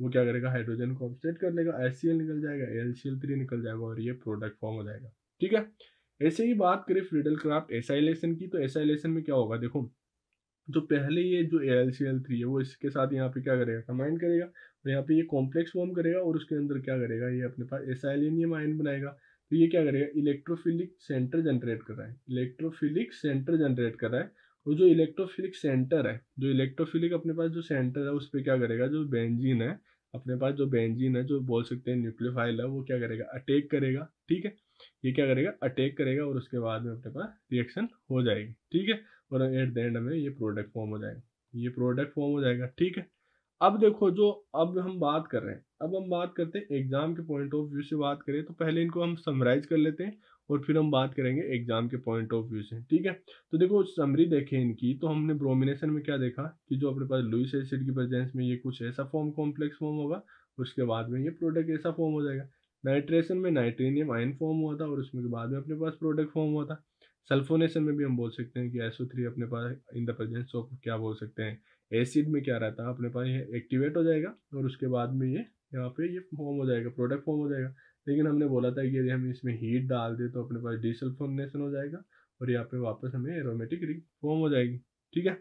वो क्या करेगा हाइड्रोजन को ऑप्स्टेट कर लेगा एस सी एल निकल जाएगा A L C L three निकल जाएगा और ये प्रोडक्ट फॉर्म हो जाएगा ठीक है ऐसे ही बात करें फ्रीडल क्राफ्ट एसाइलेशन की तो एसाइलेशन में क्या होगा देखो जो पहले ये जो A L C L three है वो इसके साथ यहाँ पे क्या करेगा कमांड करेगा और यहाँ पे ये कॉम्प्लेक्स फॉर्म करेगा और उसके अंदर क्या करेगा ये अपने पास एस आई आयन बनाएगा तो ये क्या करेगा इलेक्ट्रोफिलिक सेंटर जनरेट कर रहा है इलेक्ट्रोफिलिक सेंटर जनरेट कर रहा है और जो इलेक्ट्रोफिलिक सेंटर है जो इलेक्ट्रोफिलिक अपने पास जो सेंटर है उस पर क्या करेगा जो बेंजीन है अपने पास जो बेंजीन है जो बोल सकते हैं न्यूक्लियोफाइल है वो क्या करेगा अटैक करेगा ठीक है ये क्या करेगा अटैक करेगा और उसके बाद में अपने पास रिएक्शन हो जाएगी ठीक है और एट द एंड में ये प्रोडक्ट फॉर्म हो जाएगा ये प्रोडक्ट फॉर्म हो जाएगा ठीक है अब देखो जो अब हम बात कर रहे हैं अब हम बात करते हैं एग्जाम के पॉइंट ऑफ व्यू से बात करें तो पहले इनको हम समराइज कर लेते हैं और फिर हम बात करेंगे एग्जाम के पॉइंट ऑफ व्यू से ठीक है तो देखो समरी देखें इनकी तो हमने ब्रोमिनेशन में क्या देखा कि जो अपने पास लुइस एसिड की प्रेजेंस में ये कुछ ऐसा फॉर्म कॉम्प्लेक्स फॉर्म होगा उसके बाद में ये प्रोडक्ट ऐसा फॉर्म हो जाएगा नाइट्रेशन में नाइट्रेनियम आयन फॉर्म हुआ था और उसमें के बाद में अपने पास प्रोडक्ट फॉर्म हुआ था सल्फोनेशन में भी हम बोल सकते हैं कि एसओ थ्री अपने पास इन द प्रेजेंस ऑफ क्या बोल सकते हैं एसिड में क्या रहता है अपने पास ये एक्टिवेट हो जाएगा और उसके बाद में ये यहाँ पे ये फॉर्म हो जाएगा प्रोडक्ट फॉर्म हो जाएगा लेकिन हमने बोला था कि यदि हम इसमें हीट डाल दें तो अपने पास डिसल्फोनेशन हो जाएगा और यहाँ पे वापस हमें एरोमेटिक रिंग फॉर्म हो जाएगी ठीक है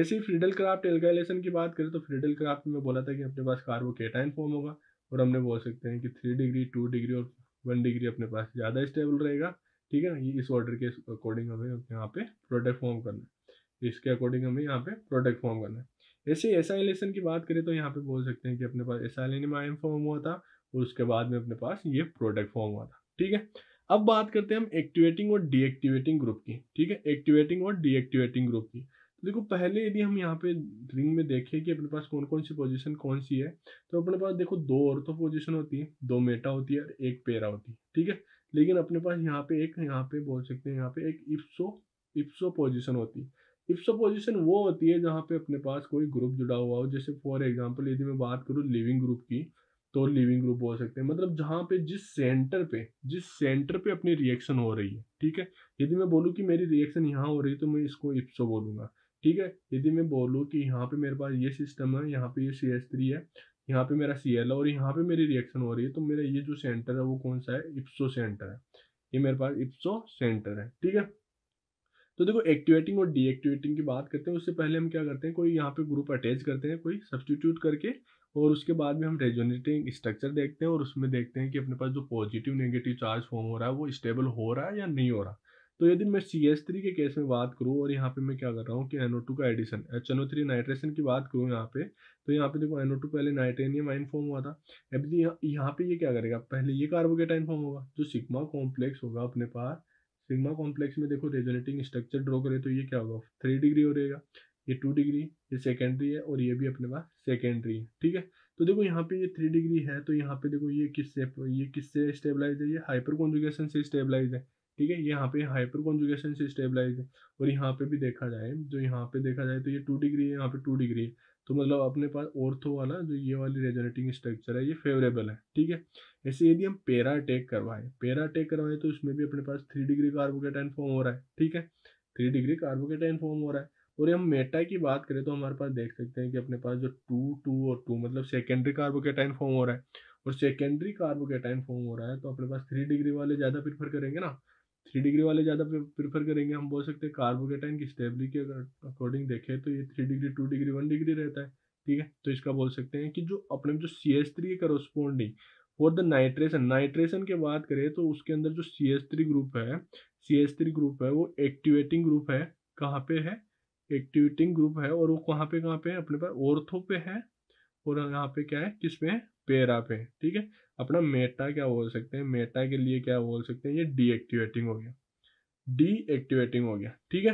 ऐसे ही फ्रीडल क्राफ्ट एल्काइलेशन की बात करें तो फ्रीडल क्राफ्ट में बोला था कि अपने पास कार्बोकेटाइन फॉर्म होगा और हमने बोल सकते हैं कि थ्री डिग्री टू डिग्री और वन डिग्री अपने पास ज़्यादा स्टेबल रहेगा ठीक है ना इस ऑर्डर के अकॉर्डिंग हमें यहाँ पे प्रोडक्ट फॉर्म करना है इसके अकॉर्डिंग हमें यहाँ पे प्रोडक्ट फॉर्म करना है ऐसे एसाइलेशन की बात करें तो यहाँ पे बोल सकते हैं कि अपने पास एसाइलिन आयन फॉर्म हुआ था और उसके बाद में अपने पास ये प्रोडक्ट फॉर्म हुआ था ठीक है अब बात करते हैं हम एक्टिवेटिंग और डीएक्टिवेटिंग ग्रुप की ठीक है एक्टिवेटिंग और डीएक्टिवेटिंग ग्रुप की देखो पहले यदि हम यहाँ पे रिंग में देखें कि अपने पास कौन कौन सी पोजीशन कौन सी है तो अपने पास देखो दो और तो पोजीशन होती है दो मेटा होती है और एक पेरा होती है ठीक है लेकिन अपने पास यहाँ पे एक यहाँ पे बोल सकते हैं यहाँ पे एक इप्सो इप्सो पोजिशन होती है इप्सो पोजिशन वो होती है जहाँ पे अपने पास कोई ग्रुप जुड़ा हुआ हो जैसे फॉर एग्जाम्पल यदि मैं बात करूँ लिविंग ग्रुप की तो लिविंग ग्रुप बोल सकते हैं मतलब जहाँ पे जिस सेंटर पे जिस सेंटर पे अपनी रिएक्शन हो रही है ठीक है यदि मैं बोलूँ कि मेरी रिएक्शन यहाँ हो रही है तो मैं इसको इप्सो बोलूँगा ठीक है यदि मैं बोलूँ कि यहाँ पे मेरे पास ये सिस्टम है यहाँ पे ये सी एस थ्री है यहाँ पे मेरा सी एल और यहाँ पे मेरी रिएक्शन हो रही है तो मेरा ये जो सेंटर है वो कौन सा है इप्सो सेंटर है ये मेरे पास इप्सो सेंटर है ठीक है तो देखो एक्टिवेटिंग और डीएक्टिवेटिंग की बात करते हैं उससे पहले हम क्या करते हैं कोई यहाँ पे ग्रुप अटैच करते हैं कोई सब्सटीट्यूट करके और उसके बाद में हम रेजोनेटिंग स्ट्रक्चर देखते हैं और उसमें देखते हैं कि अपने पास जो पॉजिटिव नेगेटिव चार्ज फॉर्म हो रहा है वो स्टेबल हो रहा है या नहीं हो रहा तो यदि मैं सी एस थ्री के केस में बात करूँ और यहाँ पे मैं क्या कर रहा हूँ कि एनओ टू का addition H N O three nitration की बात करूँ यहाँ पे तो यहाँ पे देखो एनओ टू पहले नाइट्रेनियम आइन फॉर्म हुआ था अब यहाँ पे ये क्या करेगा पहले ये कार्बोकेट आइन फॉर्म होगा जो सिग्मा कॉम्प्लेक्स होगा अपने पास सिग्मा कॉम्प्लेक्स में देखो रेजोनेटिंग स्ट्रक्चर ड्रॉ करें तो ये क्या होगा थ्री डिग्री हो रहेगा ये टू डिग्री ये सेकेंडरी है और ये भी अपने पास सेकेंडरी है ठीक है तो देखो यहाँ पे ये थ्री डिग्री है तो यहाँ पे देखो ये किससे ये किससे स्टेबलाइज है ये हाइपर कॉन्जुगेशन से स्टेबलाइज है ठीक है यहाँ पे हाइपर कॉन्जुगेशन से स्टेबलाइज है और यहाँ पे भी देखा जाए जो यहाँ पे देखा जाए तो ये टू डिग्री है यहाँ पे टू डिग्री है तो मतलब अपने पास ऑर्थो वाला जो ये वाली रेजोनेटिंग स्ट्रक्चर है ये फेवरेबल है ठीक है ऐसे यदि हम पेरा टेक करवाएं पेरा टेक करवाएं तो उसमें भी अपने पास थ्री डिग्री कार्बोकेटाइन फॉर्म हो रहा है ठीक है थ्री डिग्री कार्बोकेटाइन फॉर्म हो रहा है और हम मेटा की बात करें तो हमारे पास देख सकते हैं कि अपने पास जो टू टू और टू मतलब सेकेंडरी कार्बोकेटाइन फॉर्म हो रहा है और सेकेंडरी कार्बोकेटाइन फॉर्म हो रहा है तो अपने पास थ्री डिग्री वाले ज़्यादा प्रीफर करेंगे ना थ्री डिग्री वाले ज़्यादा प्रेफर करेंगे हम बोल सकते हैं कार्बोकेटाइन की स्टेबिलिटी के अकॉर्डिंग देखें तो ये three degree two degree one degree रहता है ठीक है तो इसका बोल सकते हैं कि जो अपने जो C S three corresponding for the nitration nitration के बात करें तो उसके अंदर जो सी एस थ्री ग्रुप है सी एस थ्री ग्रुप है वो एक्टिवेटिंग ग्रुप है कहाँ पे है एक्टिवेटिंग ग्रुप है और वो कहाँ पे कहाँ पे है अपने पास ऑर्थो पे है और यहाँ पे क्या है किस में पेरा पे ठीक है अपना मेटा क्या बोल सकते हैं मेटा के लिए क्या बोल सकते हैं ये डीएक्टिवेटिंग हो गया डीएक्टिवेटिंग हो गया ठीक है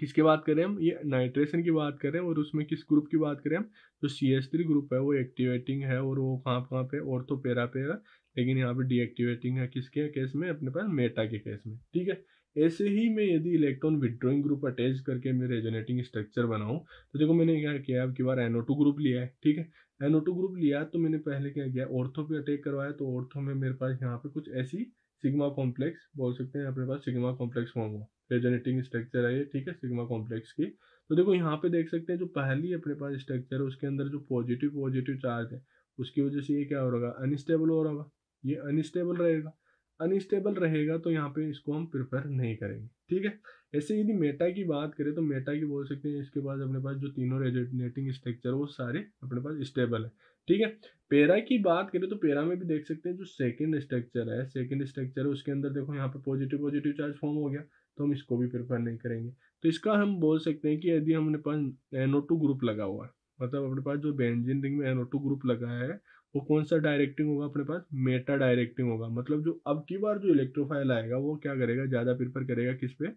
किसके बात करें हम ये नाइट्रेशन की बात करें और उसमें किस ग्रुप की बात करें हम जो सी एस थ्री ग्रुप है वो एक्टिवेटिंग है और वो कहाँ कहाँ पे और तो पेरा पे है लेकिन यहाँ पे डीएक्टिवेटिंग है किसके केस में अपने पास मेटा के केस में ठीक है ऐसे ही मैं यदि इलेक्ट्रॉन विड्रॉइंग ग्रुप अटैच करके मैं रेजोनेटिंग स्ट्रक्चर बनाऊँ तो देखो मैंने क्या किया अब की बार एनओ ग्रुप लिया है ठीक है एनोटो ग्रुप लिया तो मैंने पहले क्या किया ऑर्थो पे अटैक करवाया तो ऑर्थो में मेरे पास यहाँ पे कुछ ऐसी सिग्मा कॉम्प्लेक्स बोल सकते हैं अपने पास सिग्मा कॉम्प्लेक्स फॉर्म हुआ रेजोनेटिंग स्ट्रक्चर है ये ठीक है सिग्मा कॉम्प्लेक्स की तो देखो यहाँ पे देख सकते हैं जो पहली अपने पास स्ट्रक्चर है उसके अंदर जो पॉजिटिव पॉजिटिव चार्ज है उसकी वजह से ये क्या हो रहा है अनस्टेबल हो रहा होगा ये अनस्टेबल रहेगा अनस्टेबल रहेगा तो यहाँ पे इसको हम प्रिफर नहीं करेंगे ठीक है ऐसे यदि मेटा की बात करें तो मेटा की बोल सकते हैं इसके बाद अपने पास जो तीनों रेजिनेटिंग स्ट्रक्चर वो सारे अपने पास स्टेबल है ठीक है पेरा की बात करें तो पेरा में भी देख सकते हैं जो सेकेंड स्ट्रक्चर है सेकेंड स्ट्रक्चर है उसके अंदर देखो यहाँ पे पॉजिटिव पॉजिटिव चार्ज फॉर्म हो गया तो हम इसको भी प्रिफर नहीं करेंगे तो इसका हम बोल सकते हैं कि यदि हमने पास एनओ ग्रुप लगा हुआ है मतलब अपने पास जो बेंजिन रिंग में एनओ ग्रुप लगाया है वो कौन सा डायरेक्टिंग होगा अपने पास मेटा डायरेक्टिंग होगा मतलब जो अब की बार जो इलेक्ट्रोफाइल आएगा वो क्या करेगा ज़्यादा प्रीफर करेगा किस पे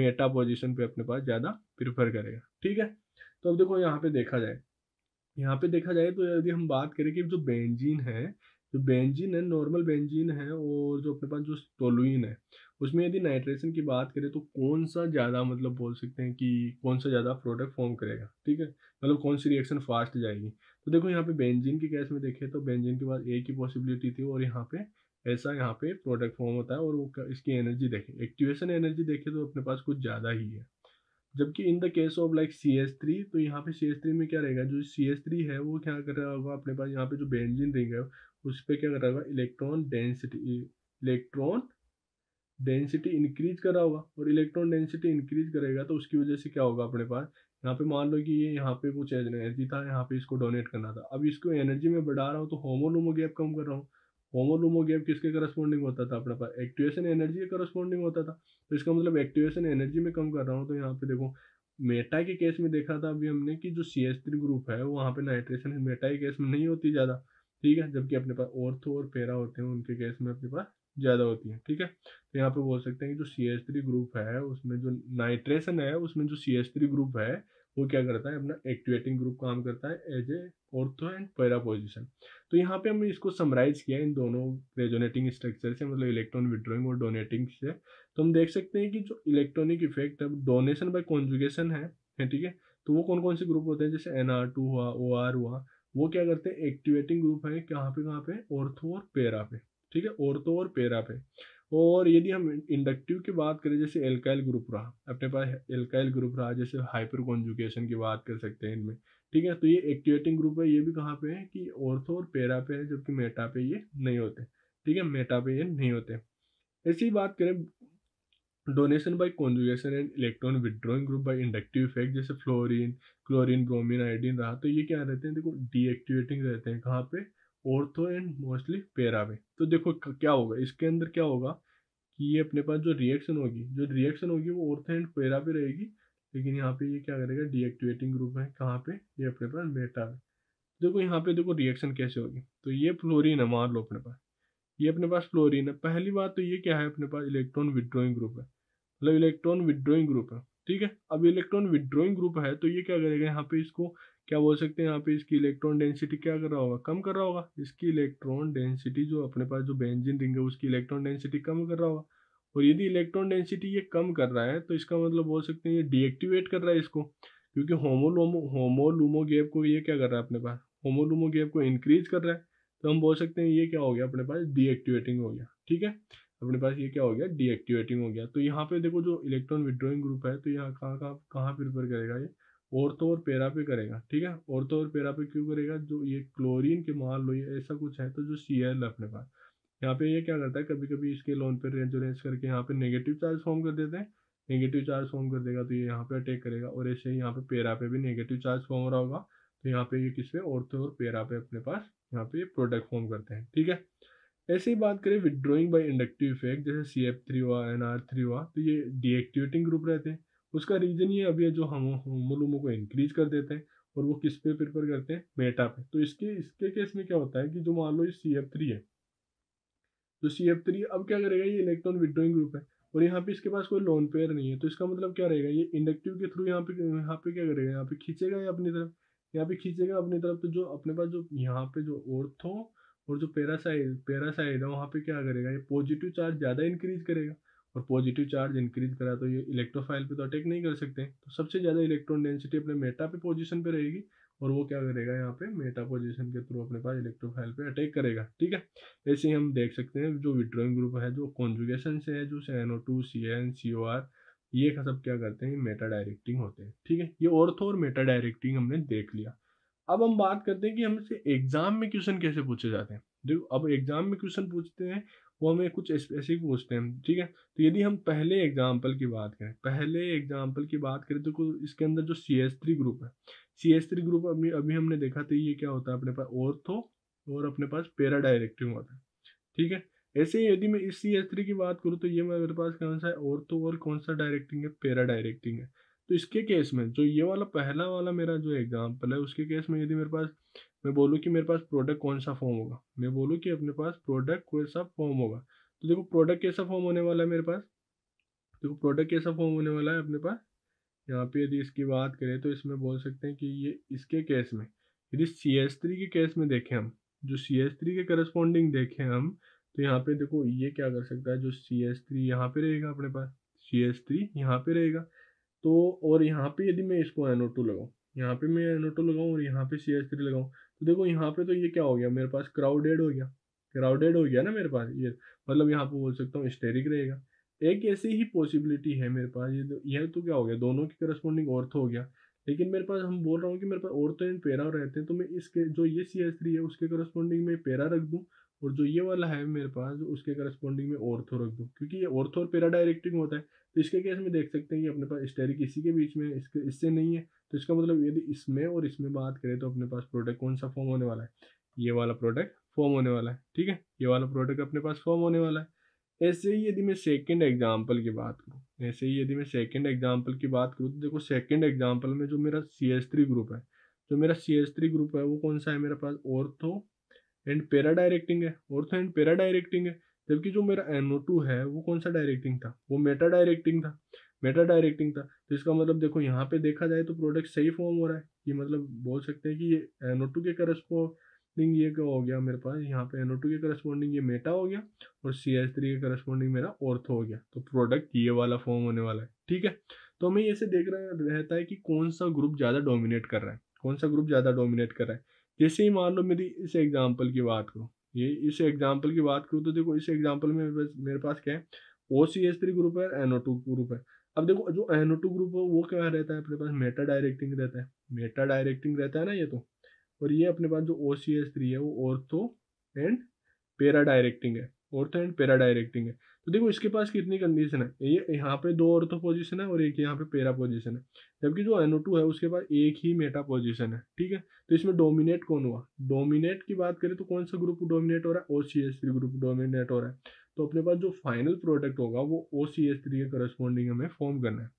मेटा पोजिशन पे अपने पास ज़्यादा प्रीफर करेगा ठीक है तो अब देखो यहाँ पे देखा जाए यहाँ पे देखा जाए तो यदि हम बात करें कि जो बेंजीन है जो बेंजीन है नॉर्मल बेंजीन है और जो अपने पास जो टोलुइन है उसमें यदि नाइट्रेशन की बात करें तो कौन सा ज़्यादा मतलब बोल सकते हैं कि कौन सा ज़्यादा प्रोडक्ट फॉर्म करेगा ठीक है मतलब कौन सी रिएक्शन फास्ट जाएगी तो देखो यहाँ पे बेंजीन के केस में देखें तो बेंजीन के पास ए की पॉसिबिलिटी थी और यहाँ पे ऐसा यहाँ पे प्रोडक्ट फॉर्म होता है और वो इसकी एनर्जी देखे एक्टिवेशन एनर्जी देखे तो अपने पास कुछ ज़्यादा ही है जबकि in the case of like C S three तो यहाँ पे सी एस थ्री में क्या रहेगा जो सी एस थ्री है वो क्या कर रहा होगा अपने पास यहाँ पे जो बेंजिन रिंग है उस पर क्या कर रहा होगा electron density electron density increase करा होगा और इलेक्ट्रॉन डेंसिटी इंक्रीज करेगा तो उसकी वजह से क्या होगा अपने पास यहाँ पे मान लो कि ये यहाँ पे वो एनर्जी था यहाँ पे इसको डोनेट करना था अब इसको एनर्जी में बढ़ा रहा हूँ तो होमोलोमो गैप कम कर रहा हूँ होमोलोमो गैप किसके करस्पॉन्डिंग होता था अपने पास एक्टिवेशन एनर्जी के करस्पॉन्डिंग होता था तो इसका मतलब एक्टिवेशन एनर्जी में कम कर रहा हूँ तो यहाँ पे देखो मेटा के केस में देखा था अभी हमने कि जो सी एस थ्री ग्रुप है वो वहाँ पे नाइट्रेशन मेटा के केस में नहीं होती ज़्यादा ठीक है जबकि अपने पास ऑर्थो और पेरा होते हैं उनके केस में अपने पास ज़्यादा होती है ठीक है तो यहाँ पे बोल सकते हैं कि जो सी एस थ्री ग्रुप है उसमें जो नाइट्रेशन है उसमें जो सी एस थ्री ग्रुप है वो क्या करता है अपना एक्टिवेटिंग ग्रुप काम करता है as a ortho and para position तो यहाँ पे हमने इसको समराइज किया इन दोनों रेजोनेटिंग स्ट्रक्चर से मतलब इलेक्ट्रॉन विड्रॉइंग और डोनेटिंग से तो हम देख सकते हैं कि जो इलेक्ट्रॉनिक इफेक्ट है डोनेशन बाय कॉन्जुगेशन है ठीक है तो वो कौन कौन से ग्रुप होते हैं जैसे एन आर टू हुआ ओ आर हुआ वो क्या करते हैं एक्टिवेटिंग ग्रुप है कहाँ पे कहाँ पे ऑर्थो और पेरा पे ठीक है औरतों और तो पेरा पे और यदि हम इंडक्टिव की बात करें जैसे एल्काइल ग्रुप रहा अपने पास एल्काइल ग्रुप रहा जैसे हाइपर कॉन्जुकेशन की बात कर सकते हैं इनमें ठीक है तो ये एक्टिवेटिंग ग्रुप है ये भी कहाँ पे है कि औरथो और पेरा पे है जबकि मेटा पे ये नहीं होते ठीक है मेटा पे ये नहीं होते ऐसी बात करें donation by conjugation and electron withdrawing group by inductive effect जैसे फ्लोरिन क्लोरिन ब्रोमिन आयोडीन रहा तो ये क्या रहते हैं देखो डीएक्टिवेटिंग रहते हैं कहाँ पे ऑर्थो एंड मोस्टली पैरा में तो देखो क्या होगा इसके अंदर क्या होगा कि ये अपने पास जो रिएक्शन होगी जो रिएक्शन होगी वो ऑर्थो एंड पैरा पे रहेगी लेकिन यहाँ पे ये क्या करेगा डीएक्टिवेटिंग ग्रुप है कहाँ पे ये अपने पास बेटा है देखो यहाँ पे देखो रिएक्शन कैसे होगी तो ये फ्लोरिन है मान लो अपने पास ये अपने पास फ्लोरिन है पहली बात तो ये क्या है अपने पास इलेक्ट्रॉन विदड्रॉइंग ग्रुप है मतलब इलेक्ट्रॉन विदड्रॉइंग ग्रुप है ठीक है अब इलेक्ट्रॉन विदड्रॉइंग ग्रुप है तो ये क्या करेगा यहाँ पे इसको क्या बोल सकते हैं यहाँ पे इसकी इलेक्ट्रॉन डेंसिटी क्या कर रहा होगा कम कर रहा होगा इसकी इलेक्ट्रॉन डेंसिटी जो अपने पास जो बेंजिन रिंग है उसकी इलेक्ट्रॉन डेंसिटी कम कर रहा होगा और यदि इलेक्ट्रॉन डेंसिटी ये कम कर रहा है तो इसका मतलब बोल सकते हैं ये डीएक्टिवेट कर रहा है इसको क्योंकि होमोलोमो होमोलूमो गैप को ये क्या कर रहा है अपने पास होमोलूमो गैप को इंक्रीज कर रहा है तो हम बोल सकते हैं ये क्या हो गया अपने पास डीएक्टिवेटिंग हो गया ठीक है अपने पास ये क्या हो गया डीएक्टिवेटिंग हो गया तो यहाँ पे देखो जो इलेक्ट्रॉन विड्रॉइंग ग्रुप है तो यहाँ कहाँ कहाँ कहाँ प्रिफर करेगा ये औरतों और पेरा पे करेगा ठीक है औरतों और पेरा पे क्यों करेगा जो ये क्लोरीन के मान लो ये ऐसा कुछ है तो जो सी एल है अपने पास यहाँ पे ये क्या करता है कभी कभी इसके लोन पे रेंज रेंज करके यहाँ पे नेगेटिव चार्ज फॉर्म कर देते हैं नेगेटिव चार्ज फॉर्म कर देगा तो ये यहाँ पे अटैक करेगा और ऐसे ही यहाँ पे पेरा पे भी नेगेटिव चार्ज फॉर्म हो रहा होगा तो यहाँ पे ये किस पे औरतों और पेरा पे अपने पास यहाँ पे ये प्रोडक्ट फॉर्म करते हैं ठीक है ऐसे ही बात करें विदड्रॉइंग बाई इंडक्टिव इफेक्ट जैसे सी एफ थ्री हुआ एन आर थ्री हुआ तो ये डीएक्टिवेटिंग ग्रुप रहते हैं उसका रीज़न ये अभी जो हम होमोलूमो को इंक्रीज कर देते हैं और वो किस पे प्रिफर करते हैं मेटा पे तो इसके इसके केस में क्या होता है कि जो मान लो ये सी एफ थ्री है तो सी एफ थ्री अब क्या करेगा ये इलेक्ट्रॉन विड्रोइंग ग्रुप है और यहाँ पे इसके पास कोई लोन पेयर नहीं है तो इसका मतलब क्या रहेगा ये इंडक्टिव के थ्रू यहाँ पे यहाँ पे क्या करेगा यहाँ पे खींचेगा ये अपनी तरफ यहाँ पे खींचेगा अपनी तरफ तो जो अपने पास जो यहाँ पे जो ओर्थो और जो पैरासाइड पैरासाइड है वहाँ पे क्या करेगा ये पॉजिटिव चार्ज ज़्यादा इंक्रीज करेगा और पॉजिटिव चार्ज इंक्रीज करा तो ये इलेक्ट्रोफाइल पे तो अटैक नहीं कर सकते तो सबसे ज़्यादा इलेक्ट्रॉन डेंसिटी अपने मेटा पे पोजीशन पे रहेगी और वो क्या करेगा यहाँ पे मेटा पोजीशन के थ्रू अपने पास इलेक्ट्रोफाइल पे अटैक करेगा ठीक है ऐसे ही हम देख सकते हैं जो विड्रॉइंग ग्रुप है जो कॉन्जुगेशन से है जो N O two C N C O R ये सब क्या करते हैं मेटा डायरेक्टिंग होते हैं ठीक है ये और और मेटा डायरेक्टिंग हमने देख लिया अब हम बात करते हैं कि हमसे एग्जाम में क्वेश्चन कैसे पूछे जाते हैं देखो अब एग्जाम में क्वेश्चन पूछते हैं वो हमें कुछ ऐसे पूछते हैं ठीक है तो यदि हम पहले एग्जाम्पल की बात करें पहले एग्जाम्पल की बात करें तो इसके अंदर जो सी एस थ्री ग्रुप है सी एस थ्री ग्रुप अभी अभी हमने देखा तो ये क्या होता है अपने पास ऑर्थो और अपने पास पेरा डायरेक्टिव होता है ठीक है ऐसे ही यदि मैं इस सी एस थ्री की बात करूँ तो ये मेरे पास कौन सा है ऑर्थो और कौन सा डायरेक्टिंग है पेरा डायरेक्टिंग है तो इसके केस में जो ये वाला पहला वाला मेरा जो एग्जाम्पल है उसके केस में यदि मेरे पास मैं बोलूँ कि मेरे पास प्रोडक्ट कौन सा फॉर्म होगा मैं बोलूँ कि अपने पास प्रोडक्ट कौन सा फॉर्म होगा तो देखो प्रोडक्ट कैसा फॉर्म होने वाला है मेरे पास देखो प्रोडक्ट कैसा फॉर्म होने वाला है अपने पास यहाँ पे यदि इसकी बात करें तो इसमें बोल सकते हैं कि ये इसके केस में यदि सी एस थ्री के केस में देखें हम जो सी एस थ्री के करस्पॉन्डिंग देखें हम तो यहाँ पे देखो ये क्या कर सकता है जो सी एस थ्री यहाँ पे रहेगा अपने पास सी एस थ्री यहाँ पे रहेगा तो और यहाँ पे यदि मैं इसको एनोटो लगाऊँ यहाँ पे मैं एनोटो टू लगाऊँ और यहाँ पे सी एस थ्री लगाऊँ तो देखो यहाँ पे तो ये क्या हो गया मेरे पास क्राउडेड हो गया क्राउडेड हो गया ना मेरे पास ये मतलब यहाँ पे बोल सकता हूँ स्टेरिक रहेगा एक ऐसी ही पॉसिबिलिटी है मेरे पास ये तो, यह तो क्या हो गया दोनों की करस्पॉन्डिंग और हो गया लेकिन मेरे पास हम बोल रहा हूँ कि मेरे पास ऑर्थो इन पेरा रहते हैं तो मैं इसके जो ये सी एस थ्री है उसके करस्पॉन्डिंग में पेरा रख दूँ और जो ये वाला है मेरे पास उसके करस्पॉन्डिंग में ऑर्थो रख दूँ क्योंकि ये ऑर्थो और पेरा डायरेक्टिंग होता है तो इसके केस में देख सकते हैं कि अपने पास स्टेरिक इसी के बीच में इसके इससे नहीं है तो इसका मतलब यदि इसमें और इसमें बात करें तो अपने पास प्रोडक्ट कौन सा फॉर्म होने वाला है ये वाला प्रोडक्ट फॉर्म होने वाला है ठीक है ये वाला प्रोडक्ट अपने पास फॉर्म होने वाला है ऐसे ही यदि मैं सेकंड एग्जांपल की बात करूँ ऐसे ही यदि मैं सेकंड एग्जांपल की बात करूँ तो देखो सेकंड एग्जांपल में जो मेरा सी एस थ्री ग्रुप है जो मेरा सी एस थ्री ग्रुप है वो कौन सा है मेरे पास ऑर्थो एंड पेरा डायरेक्टिंग है ऑर्थो एंड पेरा डायरेक्टिंग है जबकि जो मेरा एनओ टू है वो कौन सा डायरेक्टिंग था वो मेटा डायरेक्टिंग था मेटा डायरेक्टिंग था तो इसका मतलब देखो यहाँ पे देखा जाए तो प्रोडक्ट सही फॉर्म हो रहा है ये मतलब बोल सकते हैं कि ये एनो टू के करस्पॉन्डिंग ये क्या हो गया मेरे पास यहाँ पे एनो टू के करस्पॉन्डिंग ये मेटा हो गया और सी एस थ्री के करस्पॉन्डिंग मेरा ऑर्थो हो गया तो प्रोडक्ट ये वाला फॉर्म होने वाला है ठीक है तो हमें ये देख रहा रहता है कि कौन सा ग्रुप ज़्यादा डोमिनेट कर रहा है कौन सा ग्रुप ज़्यादा डोमिनेट कर रहा है जैसे ही मान लो मेरी इस एग्जाम्पल की बात करूँ ये इस एग्जाम्पल की बात करूँ तो देखो इस एग्जाम्पल में मेरे पास क्या है O C S three group है एनओ टू ग्रुप है अब देखो जो एनोटू ग्रुप है वो क्या रहता है अपने पास मेटा डायरेक्टिंग रहता है मेटा डायरेक्टिंग रहता है ना ये तो और ये अपने पास जो ओ सी एस थ्री है वो ऑर्थो एंड पेरा डायरेक्टिंग है ऑर्थो एंड पेरा डायरेक्टिंग है तो देखो इसके पास कितनी कंडीशन है ये यहाँ पे दो ऑर्थो पोजीशन है और एक यहाँ पे पेरा पोजीशन है जबकि जो एनोटू है उसके पास एक ही मेटा पोजीशन है ठीक है तो इसमें डोमिनेट कौन हुआ डोमिनेट की बात करें तो कौन सा ग्रुप डोमिनेट हो रहा है O C S three group dominate हो रहा है तो अपने पास जो फाइनल प्रोडक्ट होगा वो ओ सी एच थ्री के करस्पॉन्डिंग हमें फॉर्म करना है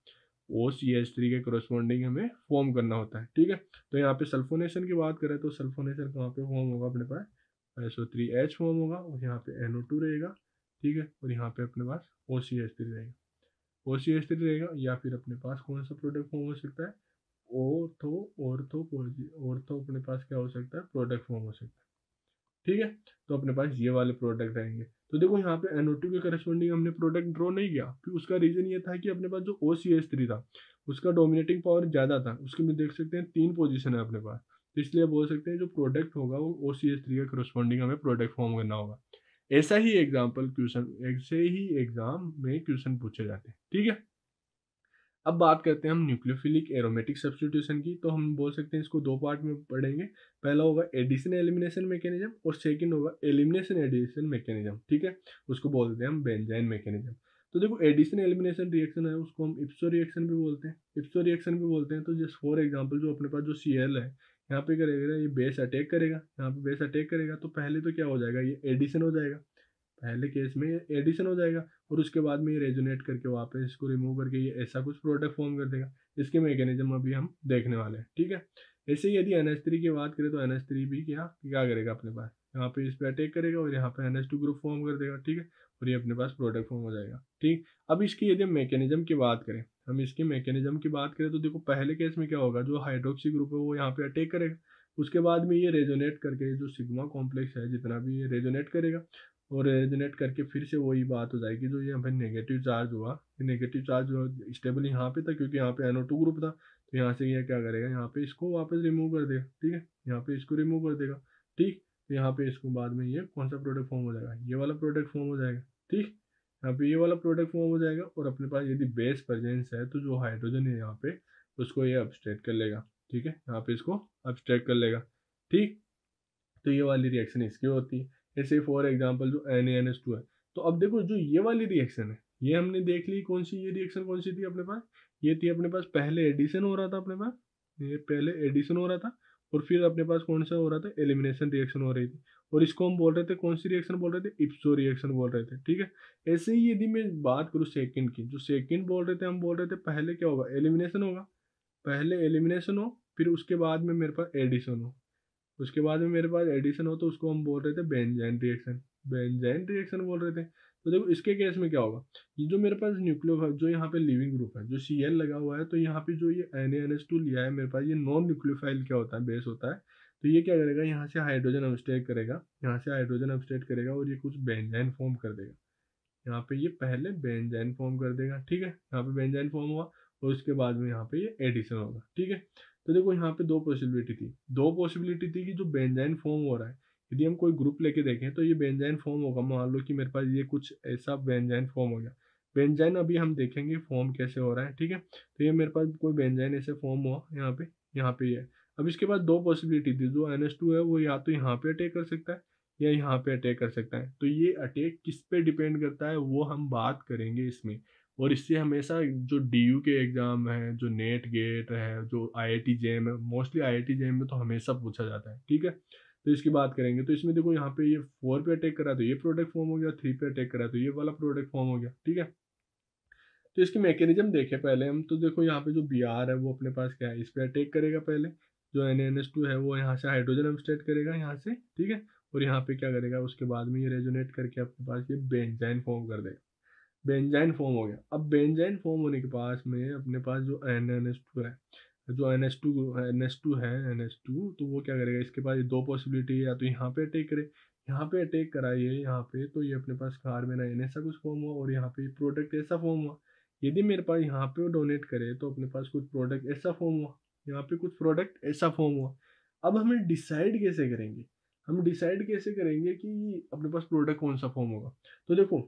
ओ सी एच थ्री के करस्पॉन्डिंग हमें फॉर्म करना होता है ठीक है तो यहाँ पे सल्फोनेशन की बात करें तो सल्फोनेशन कहाँ पे फॉर्म होगा अपने पास S O three H form होगा और यहाँ पे एन ओ टू रहेगा ठीक है और यहाँ पे अपने पास ओ सी एच थ्री रहेगा ओ सी एच थ्री रहेगा या फिर अपने पास कौन सा प्रोडक्ट फॉर्म हो सकता है ओर्थो ओर्थो ओर्थो अपने पास क्या हो सकता है प्रोडक्ट फॉर्म हो सकता है ठीक है तो अपने पास ये वाले प्रोडक्ट रहेंगे तो देखो यहाँ पे एन के करस्पॉन्डिंग हमने प्रोडक्ट ड्रॉ नहीं किया क्योंकि उसका रीज़न ये था कि अपने पास जो ओ सी एस थ्री था उसका डोमिनेटिंग पावर ज़्यादा था उसके में देख सकते हैं तीन पोजिशन है अपने पास तो इसलिए बोल सकते हैं जो प्रोडक्ट होगा वो ओ सी एस थ्री का करस्पॉन्डिंग हमें प्रोडक्ट फॉर्म करना होगा ऐसा ही एग्जाम्पल क्वेश्चन ऐसे ही एग्ज़ाम में क्वेश्चन पूछे जाते हैं ठीक है अब बात करते हैं हम न्यूक्लियोफिलिक एरोमेटिक सब्सटीट्यूशन की तो हम बोल सकते हैं इसको दो पार्ट में पढ़ेंगे पहला होगा एडिशन एलिमिनेशन मैकेनिज्म और सेकंड होगा एलिमिनेशन एडिशन मैकेनिज्म ठीक है उसको बोलते हैं हम बेंजाइन मैकेनिज्म तो देखो एडिशन एलिमिनेशन रिएक्शन है उसको हम इप्सो रिएक्शन भी बोलते हैं इप्सो रिएक्शन भी बोलते हैं तो जस्ट फॉर एग्जाम्पल जो अपने पास जो सी है यहाँ पे करेगा ये बेस अटैक करेगा यहाँ पे बेस अटैक करेगा तो पहले तो क्या हो जाएगा ये एडिशन हो जाएगा पहले केस में ये एडिशन हो जाएगा और उसके बाद में ये रेजोनेट करके वापस इसको रिमूव करके ये ऐसा कुछ प्रोडक्ट फॉर्म कर देगा इसके मैकेनिज्म अभी हम देखने वाले हैं ठीक है ऐसे ही यदि एन एस थ्री की बात करें तो एन एस थ्री भी क्या क्या करेगा अपने पास यहाँ पे इस पर अटैक करेगा और यहाँ पे N S two group form कर देगा ठीक है और ये अपने पास प्रोडक्ट फॉर्म हो जाएगा ठीक अब इसकी यदि मैकेनिज्म की बात करें हम इसके मैकेनिज्म की बात करें तो देखो पहले केस में क्या होगा जो हाइड्रोक्सी ग्रुप है वो यहाँ पे अटैक करेगा उसके बाद में ये रेजोनेट करके जो सिग्मा कॉम्प्लेक्स है जितना भी ये रेजोनेट करेगा और रेजोनेट करके फिर से वही बात हो जाएगी जो ये हमें नेगेटिव चार्ज हुआ नेगेटिव चार्ज स्टेबल यहाँ पे था क्योंकि यहाँ पे एनओ टू ग्रुप था तो यहाँ से ये क्या करेगा यहाँ पे इसको वापस रिमूव कर देगा ठीक है यहाँ पे इसको रिमूव कर देगा ठीक तो यहाँ पे इसको बाद में ये कौन सा प्रोडक्ट फॉर्म हो जाएगा ये वाला प्रोडक्ट फॉर्म हो जाएगा ठीक यहाँ पे ये वाला प्रोडक्ट फॉर्म हो जाएगा और अपने पास यदि बेस प्रजेंस है तो जो हाइड्रोजन है यहाँ पे उसको ये अपस्ट्रेट कर लेगा ठीक है यहाँ पे इसको अपस्ट्रेट कर लेगा ठीक तो ये वाली रिएक्शन इसकी होती है ऐसे फॉर एग्जाम्पल जो एन एन एस टू है तो अब देखो जो ये वाली रिएक्शन है ये हमने देख ली कौन सी ये रिएक्शन कौन सी थी अपने पास ये थी अपने पास पहले एडिशन हो रहा था अपने पास ये पहले एडिशन हो रहा था और फिर अपने पास कौन सा हो रहा था एलिमिनेशन रिएक्शन हो रही थी और इसको हम बोल रहे थे कौन सी रिएक्शन बोल रहे थे इप्सो रिएक्शन बोल रहे थे ठीक है ऐसे ही यदि मैं बात करूँ सेकंड की जो सेकंड बोल रहे थे हम बोल रहे थे पहले क्या होगा एलिमिनेशन होगा पहले एलिमिनेशन हो फिर उसके बाद में मेरे पास एडिशन हो उसके बाद में मेरे पास एडिशन हो तो उसको हम बोल रहे थे बेंजाइन रिएक्शन बेंजाइन रिएक्शन बोल रहे थे तो देखो इसके केस में क्या होगा ये जो मेरे पास न्यूक्लियो जो यहाँ पे लिविंग ग्रुप है जो सी एल लगा हुआ है तो यहाँ पे जो ये एन एन एस टू लिया है मेरे पास ये नॉन न्यूक्लियोफाइल क्या होता है बेस होता है तो ये क्या करेगा यहाँ से हाइड्रोजन अपस्टेट करेगा यहाँ से हाइड्रोजन अपस्टेट करेगा और ये कुछ बेंजाइन फॉर्म कर देगा यहाँ पे ये पहले बेंजाइन फॉर्म कर देगा ठीक है यहाँ पे बेंजाइन फॉर्म हुआ और उसके बाद में यहाँ पे ये एडिशन होगा ठीक है तो देखो यहाँ पे दो पॉसिबिलिटी थी दो पॉसिबिलिटी थी कि जो बेंजाइन फॉर्म हो रहा है यदि हम कोई ग्रुप लेके देखें तो ये बेंजाइन फॉर्म होगा मान लो कि मेरे पास ये कुछ ऐसा बेंजाइन फॉर्म हो गया बेंजाइन अभी हम देखेंगे फॉर्म कैसे हो रहा है ठीक है तो ये मेरे पास कोई बेंजाइन ऐसे फॉर्म हुआ यहाँ पे यहाँ पे ये अब इसके बाद दो पॉसिबिलिटी थी जो एन एस टू है वो या तो यहाँ पे अटैक कर सकता है या यहाँ पे अटैक कर सकता है तो ये अटैक किस पे डिपेंड करता है वो हम बात करेंगे इसमें और इससे हमेशा जो डी के एग्ज़ाम हैं जो नेट गेट है जो आई आई टी जेम है mostly I I T JAM में तो हमेशा पूछा जाता है ठीक है तो इसकी बात करेंगे तो इसमें देखो यहाँ पे ये फोर पे अटैक करा तो ये प्रोडक्ट फॉर्म हो गया थ्री पे अटैक करा तो ये वाला प्रोडक्ट फॉर्म हो गया ठीक है तो इसकी मैकेनिज्म देखें पहले हम तो देखो यहाँ पे जो बी आर है वो अपने पास क्या है इस पर अटैक करेगा पहले जो एन एन एस टू है वो यहाँ से हाइड्रोजन एमस्टेट करेगा यहाँ से ठीक है और यहाँ पे क्या करेगा उसके बाद में ये रेजोनेट करके अपने पास ये बेंजाइन फॉर्म कर देगा बेंजाइन फॉर्म हो गया अब बेंजाइन फॉर्म होने के पास में अपने पास जो एन एन एस टू है जो N S two N S two है एन एस टू तो वो क्या करेगा इसके पास दो पॉसिबिलिटी है या तो यहाँ पे अटैक करे यहाँ पे अटैक कराइए यहाँ पे तो ये अपने पास कार ना एन ऐसा कुछ फॉर्म हुआ और यहाँ पे प्रोडक्ट ऐसा फॉर्म हुआ यदि मेरे पास यहाँ पे डोनेट करे तो अपने पास कुछ प्रोडक्ट ऐसा फॉर्म हुआ यहाँ पे कुछ प्रोडक्ट ऐसा फॉर्म हुआ अब हमें डिसाइड कैसे करेंगे हम डिसाइड कैसे करेंगे कि अपने पास प्रोडक्ट कौन सा फॉर्म होगा तो देखो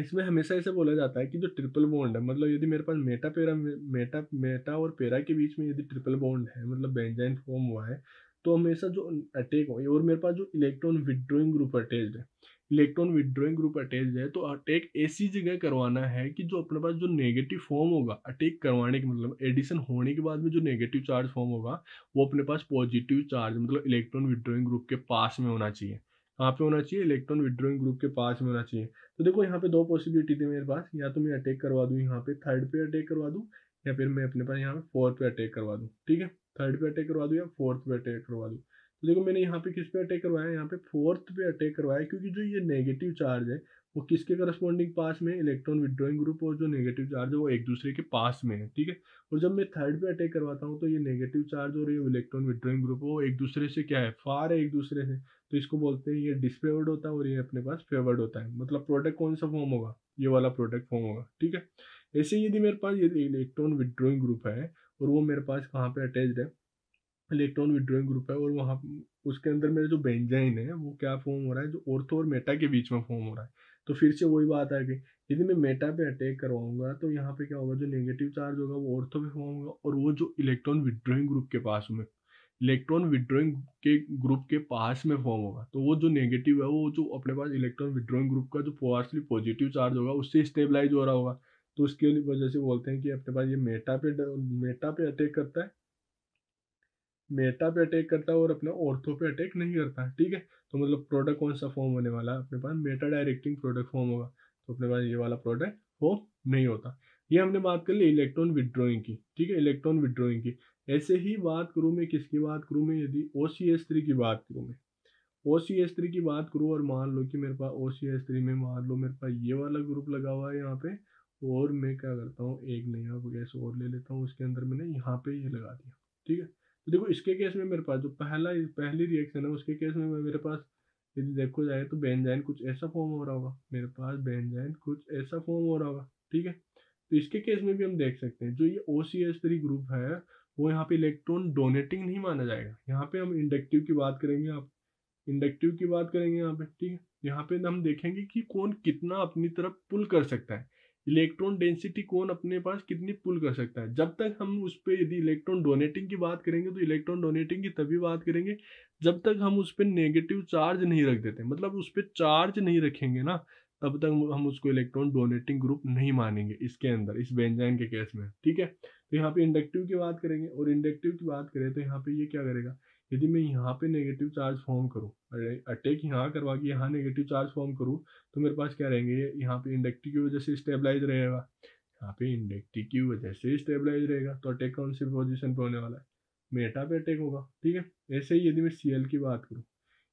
इसमें हमेशा ऐसे बोला जाता है कि जो ट्रिपल बॉन्ड है मतलब यदि मेरे पास मेटा पेरा मेटा मेटा और पेरा के बीच में यदि ट्रिपल बॉन्ड है मतलब बेंजाइन फॉर्म हुआ है तो हमेशा जो अटैक हो और मेरे पास जो इलेक्ट्रॉन विदड्रोइंग ग्रुप अटैच है इलेक्ट्रॉन विड्रोइंग ग्रुप अटैच है तो अटैक ऐसी जगह करवाना है कि जो अपने पास जो नेगेटिव फॉर्म होगा अटैक करवाने के मतलब एडिशन होने के बाद में जो नेगेटिव चार्ज फॉर्म होगा वो अपने पास पॉजिटिव चार्ज मतलब इलेक्ट्रॉन विड्रोइंग ग्रुप के पास में होना चाहिए कहाँ पे होना चाहिए इलेक्ट्रॉन विड्रोइंग ग्रुप के पास में होना चाहिए तो देखो यहाँ पे दो पॉसिबिलिटी थी मेरे पास या तो मैं अटैक करवा दूँ यहाँ पे थर्ड पे अटैक करवा दूँ या फिर मैं अपने पास यहाँ पे फोर्थ पे अटैक करवा दूँ ठीक है थर्ड पे अटैक करवा दूँ या फोर्थ पे अटैक करवा दूँ तो देखो मैंने यहाँ पे किस पे अटैक करवाया यहाँ पे फोर्थ पे अटैक करवाया क्योंकि जो ये नेगेटिव चार्ज है वो किसके करस्पॉन्डिंग पास में इलेक्ट्रॉन विड्रॉइंग ग्रुप और जो नेगेटिव चार्ज है वो एक दूसरे के पास में है ठीक है और जब मैं थर्ड पे अटैक करवाता हूँ तो ये नेगेटिव चार्ज और ये इलेक्ट्रॉन विड्रॉइंग ग्रुप वो एक दूसरे से क्या है फार है एक दूसरे से तो इसको बोलते हैं ये डिसफेवर्ड होता है और ये अपने पास फेवर्ड होता है मतलब प्रोडक्ट कौन सा फॉर्म होगा ये वाला प्रोडक्ट फॉर्म होगा ठीक है ऐसे यदि मेरे पास ये इलेक्ट्रॉन विद्रोइंग ग्रुप है और वो मेरे पास कहाँ पे अटैच्ड है इलेक्ट्रॉन विड्रोइंग ग्रुप है और वहाँ उसके अंदर मेरे जो बेंजाइन है वो क्या फॉर्म हो रहा है जो ओर्थो और मेटा के बीच में फॉर्म हो रहा है तो फिर से वही बात आ गई यदि मैं मेटा पे अटैक करवाऊंगा तो यहाँ पे क्या होगा जो नेगेटिव चार्ज होगा वो ऑर्थो पे फॉर्म होगा और वो जो इलेक्ट्रॉन विड्रोइंग ग्रुप के पास में इलेक्ट्रॉन विड्रॉइंग के ग्रुप के पास में फॉर्म होगा तो वो जो नेगेटिव है वो जो अपने पास इलेक्ट्रॉन विड्रॉइंग ग्रुप का जो पार्सली पॉजिटिव चार्ज होगा उससे स्टेबलाइज हो रहा होगा तो उसके वजह से बोलते हैं कि अपने पास ये मेटा पे मेटा पे अटैक करता है मेटा पे अटैक करता है और अपना ऑर्थो पे अटैक नहीं करता ठीक है तो मतलब प्रोडक्ट कौन सा फॉर्म होने वाला है अपने पास मेटा डायरेक्टिंग प्रोडक्ट फॉर्म होगा तो अपने पास ये वाला प्रोडक्ट फॉर्म नहीं होता ये हमने बात कर ली इलेक्ट्रॉन विड्रॉइंग की ठीक है इलेक्ट्रॉन विड्रॉइंग की ऐसे ही बात करूँ मैं किसकी बात करूँ मैं यदि ओ सी एस थ्री की बात करूँ मैं ओ सी एस थ्री की बात करूँ और मान लो कि मेरे पास ओ सी एस थ्री में मान लो मेरे पास ये वाला ग्रुप लगा हुआ है यहाँ पे और मैं क्या करता हूँ एक नया गैस और ले लेता हूँ उसके अंदर मैंने यहाँ पे ये लगा दिया ठीक है तो देखो इसके केस में मेरे पास जो पहला पहली रिएक्शन है उसके केस में मेरे पास यदि देखो जाए तो बेंजाइन कुछ ऐसा फॉर्म हो रहा होगा मेरे पास बेंजाइन कुछ ऐसा फॉर्म हो रहा होगा ठीक है तो इसके केस में भी हम देख सकते हैं जो ये O C S three group है वो यहाँ पे इलेक्ट्रॉन डोनेटिंग नहीं माना जाएगा यहाँ पे हम इंडक्टिव की बात करेंगे आप इंडक्टिव की बात करेंगे यहाँ पे ठीक है यहाँ पे हम देखेंगे कि कौन कितना अपनी तरफ पुल कर सकता है इलेक्ट्रॉन डेंसिटी कौन अपने पास कितनी पुल कर सकता है जब तक हम उस पर यदि इलेक्ट्रॉन डोनेटिंग की बात करेंगे तो इलेक्ट्रॉन डोनेटिंग की तभी बात करेंगे जब तक हम उस पर नेगेटिव चार्ज नहीं रख देते मतलब उस पर चार्ज नहीं रखेंगे ना तब तक हम उसको इलेक्ट्रॉन डोनेटिंग ग्रुप नहीं मानेंगे इसके अंदर इस बेंजाइन के केस में ठीक है तो यहाँ पे इंडक्टिव की बात करेंगे और इंडक्टिव की बात करें तो यहाँ पे ये क्या करेगा यदि मैं यहाँ पे नेगेटिव चार्ज फॉर्म करूँ अटैक यहाँ करवा के यहाँ नेगेटिव चार्ज फॉर्म करूँ तो मेरे पास क्या रहेंगे यहाँ पे इंडक्टिव की वजह से स्टेबलाइज रहेगा यहाँ पे इंडक्टिव की वजह से स्टेबलाइज रहेगा तो अटैक कौन सी पोजिशन पर होने वाला है मेटा पे अटैक होगा ठीक है ऐसे ही यदि मैं सी की बात करूँ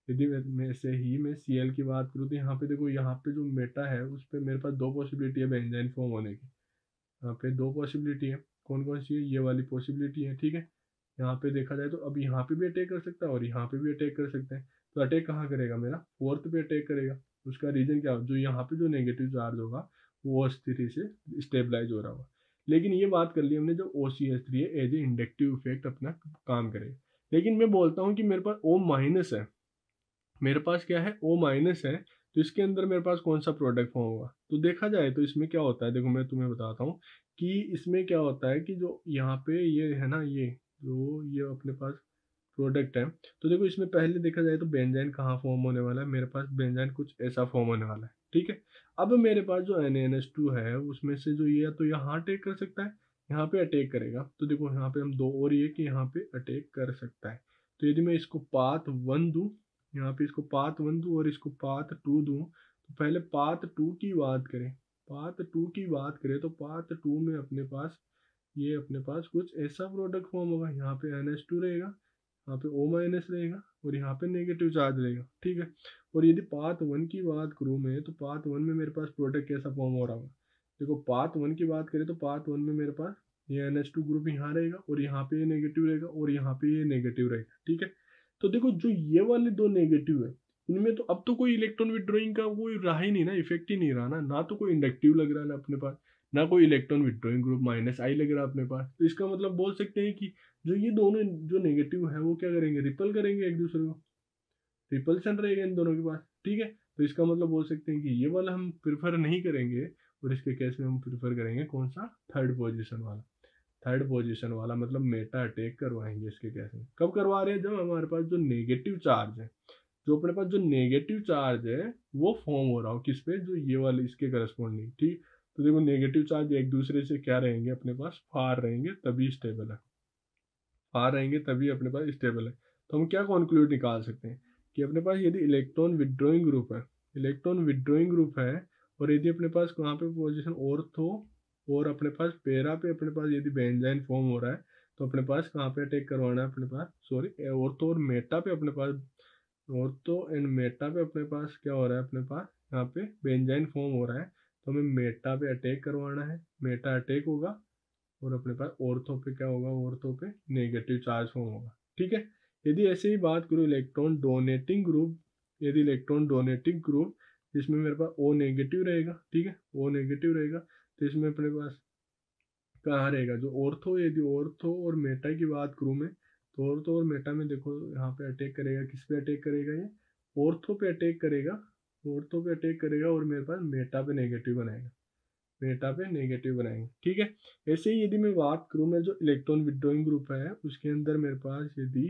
यदि मैं ऐसे ही मैं सी की बात करूँ तो यहाँ पे देखो यहाँ पे जो मेटा है उस पर मेरे पास दो पॉसिबिलिटी है बेंजाइन फॉर्म होने की यहाँ पे दो पॉसिबिलिटी है कौन कौन सी है ये वाली पॉसिबिलिटी है ठीक है यहाँ पे देखा जाए तो अब यहाँ पे भी अटैक कर सकता है और यहाँ पे भी अटैक कर सकते हैं तो अटैक कहाँ करेगा मेरा फोर्थ पे अटैक करेगा उसका रीजन क्या जो यहाँ पे जो नेगेटिव चार्ज होगा वो स्थिति से स्टेबलाइज हो रहा होगा लेकिन ये बात कर ली हमने जो ओ सी एस थ्री है एज ए इंडक्टिव इफेक्ट अपना काम करेगा लेकिन मैं बोलता हूँ कि मेरे पास ओ माइनस है मेरे पास क्या है ओ माइनस है तो इसके अंदर मेरे पास कौन सा प्रोडक्ट फॉर्म होगा तो देखा जाए तो इसमें क्या होता है देखो मैं तुम्हें बताता हूँ कि इसमें क्या होता है कि जो यहाँ पे ये है ना ये जो ये अपने पास प्रोडक्ट है तो देखो इसमें पहले देखा जाए तो बेंजाइन कहाँ फॉर्म होने वाला है मेरे पास बेंजाइन कुछ ऐसा फॉर्म होने वाला है ठीक है अब मेरे पास जो एन एन एस टू है उसमें से जो ये है तो यहाँ अटैक कर सकता है यहाँ पे अटैक करेगा तो देखो यहाँ पे हम दो और ये कि यहाँ पे अटैक कर सकता है तो यदि मैं इसको पाथ वन दू यहाँ पे इसको पाथ वन दू और इसको पाथ टू दू तो पहले पाथ टू की बात करें पार्ट टू की बात करें तो पार्ट टू में अपने पास ये अपने पास कुछ ऐसा प्रोडक्ट फॉर्म होगा यहाँ पे एन एस टू रहेगा यहाँ पे ओ माइनस रहेगा और यहाँ पे नेगेटिव चार्ज रहेगा ठीक है और यदि पार्ट वन की बात करूँ मैं तो पार्ट वन में मेरे पास प्रोडक्ट कैसा फॉर्म हो रहा होगा देखो पार्ट वन की बात करें तो पार्ट वन में मेरे पास ये एन एस टू ग्रुप यहाँ रहेगा और यहाँ पे ये नेगेटिव रहेगा और यहाँ पे ये नेगेटिव रहेगा ठीक है तो देखो जो ये वाले दो नेगेटिव है इनमें तो अब तो कोई इलेक्ट्रॉन विड्रॉइंग का कोई रहा ही नहीं ना इफेक्ट ही नहीं रहा ना ना तो कोई इंडक्टिव लग रहा है ना अपने पास ना कोई electron withdrawing group minus I लग रहा है अपने पास तो इसका मतलब बोल सकते हैं कि जो ये दोनों जो नेगेटिव है वो क्या करेंगे रिपल करेंगे एक दूसरे को रिपल्सन रहेगा इन दोनों के पास ठीक है तो इसका मतलब बोल सकते हैं कि ये वाला हम प्रिफर नहीं करेंगे और इसके केस में हम प्रिफर करेंगे कौन सा थर्ड पोजिशन वाला थर्ड पोजिशन वाला मतलब मेटा अटैक करवाएंगे इसके केस में कब करवा रहे हैं जब हमारे पास जो नेगेटिव चार्ज है जो अपने पास जो नेगेटिव चार्ज है वो फॉर्म हो रहा हो किस पे जो ये वाले इसके करस्पॉन्डिंग ठीक तो देखो नेगेटिव चार्ज एक दूसरे से क्या रहेंगे अपने पास फार रहेंगे तभी स्टेबल है फार रहेंगे तभी अपने पास स्टेबल है तो हम क्या कॉन्क्लूड निकाल सकते हैं कि अपने पास यदि इलेक्ट्रॉन विदड्रॉइंग ग्रुप है इलेक्ट्रॉन विदड्रॉइंग ग्रुप है और यदि अपने पास कहाँ पे पोजिशन थो और अपने पास पेरा पे अपने पास यदि बेंजाइन फॉर्म हो रहा है तो अपने पास कहाँ पे अटैक करवाना है अपने पास सॉरी तो और मेटा पे अपने पास ऑर्थो तो एंड मेटा पे अपने पास क्या हो रहा है अपने पास यहाँ पे बेंजाइन फॉर्म हो रहा है तो हमें मेटा पे अटैक करवाना है मेटा अटैक होगा और अपने पास ऑर्थो पे क्या होगा ऑर्थो पे नेगेटिव चार्ज फॉर्म होगा ठीक है यदि ऐसे ही बात करूँ इलेक्ट्रॉन डोनेटिंग ग्रुप यदि इलेक्ट्रॉन डोनेटिंग ग्रुप जिसमें मेरे पास ओ नेगेटिव रहेगा ठीक है ओ नेगेटिव रहेगा तो इसमें अपने पास कहाँ रहेगा जो ऑर्थो यदि ऑर्थो और मेटा की बात करूँ मैं तो और तो और मेटा में देखो यहाँ पे अटैक करेगा किस पे अटैक करेगा ये औरथों पे अटैक करेगा औरथों पे अटैक करेगा और मेरे पास मेटा पे नेगेटिव बनाएगा मेटा पे नेगेटिव बनाएंगे ठीक है ऐसे ही यदि मैं बात करूँ मैं जो इलेक्ट्रॉन विड्रोइंग ग्रुप है उसके अंदर मेरे पास यदि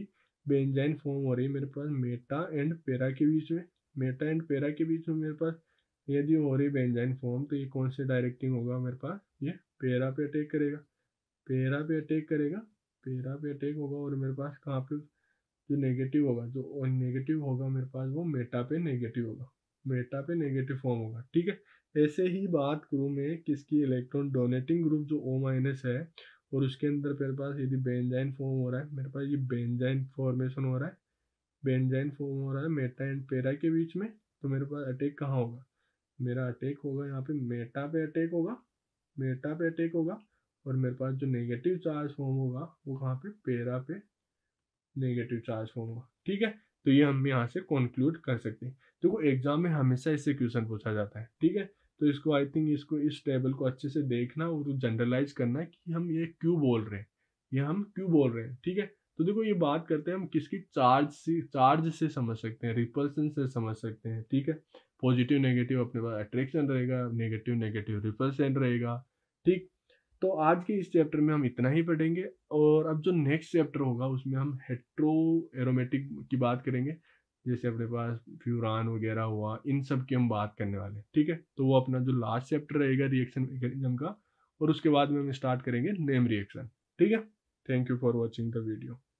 बेंजाइन फॉर्म हो रही है मेरे पास मेटा एंड पेरा के बीच में मेटा एंड पेरा के बीच में मेरे पास यदि हो रही बेंजाइन फॉर्म तो ये कौन से डायरेक्टिंग होगा मेरे पास ये पेरा पे अटैक करेगा पेरा पे अटैक करेगा मेरा भी अटैक होगा और मेरे पास कहाँ पे जो नेगेटिव होगा जो नेगेटिव होगा मेरे पास वो मेटा पे नेगेटिव होगा मेटा पे नेगेटिव फॉर्म होगा ठीक है ऐसे ही बात करूँ मैं किसकी इलेक्ट्रॉन डोनेटिंग ग्रुप जो ओ माइनस है और उसके अंदर मेरे पास यदि बेंजाइन फॉर्म हो रहा है मेरे पास ये बेंजाइन फॉर्मेशन हो रहा है बेंजाइन फॉर्म हो रहा है मेटा एंड पेरा के बीच में तो मेरे पास अटैक कहाँ होगा मेरा अटैक होगा यहाँ पे मेटा पे अटैक होगा मेटा पे अटैक होगा और मेरे पास जो नेगेटिव चार्ज फॉर्म होगा वो कहाँ पे पेरा पे नेगेटिव चार्ज फॉर्म होगा ठीक है तो ये हम यहाँ से कंक्लूड कर सकते हैं देखो तो एग्जाम में हमेशा इससे क्वेश्चन पूछा जाता है ठीक है तो इसको आई थिंक इसको इस टेबल को अच्छे से देखना और जनरलाइज करना कि हम ये क्यों बोल रहे हैं ये हम क्यों बोल रहे हैं ठीक है तो देखो ये बात करते हैं हम किसकी चार्ज से चार्ज से समझ सकते हैं रिपल्सन से समझ सकते हैं ठीक है पॉजिटिव नेगेटिव अपने पास अट्रैक्शन रहेगा नेगेटिव नेगेटिव रिपल्सन रहेगा ठीक तो आज के इस चैप्टर में हम इतना ही पढ़ेंगे और अब जो नेक्स्ट चैप्टर होगा उसमें हम हेट्रो एरोमेटिक की बात करेंगे जैसे अपने पास फ्यूरान वगैरह हुआ इन सब की हम बात करने वाले हैं ठीक है तो वो अपना जो लास्ट चैप्टर रहेगा रिएक्शन मेकेजम का और उसके बाद में हम स्टार्ट करेंगे नेम रिएक्शन ठीक है thank you for watching the video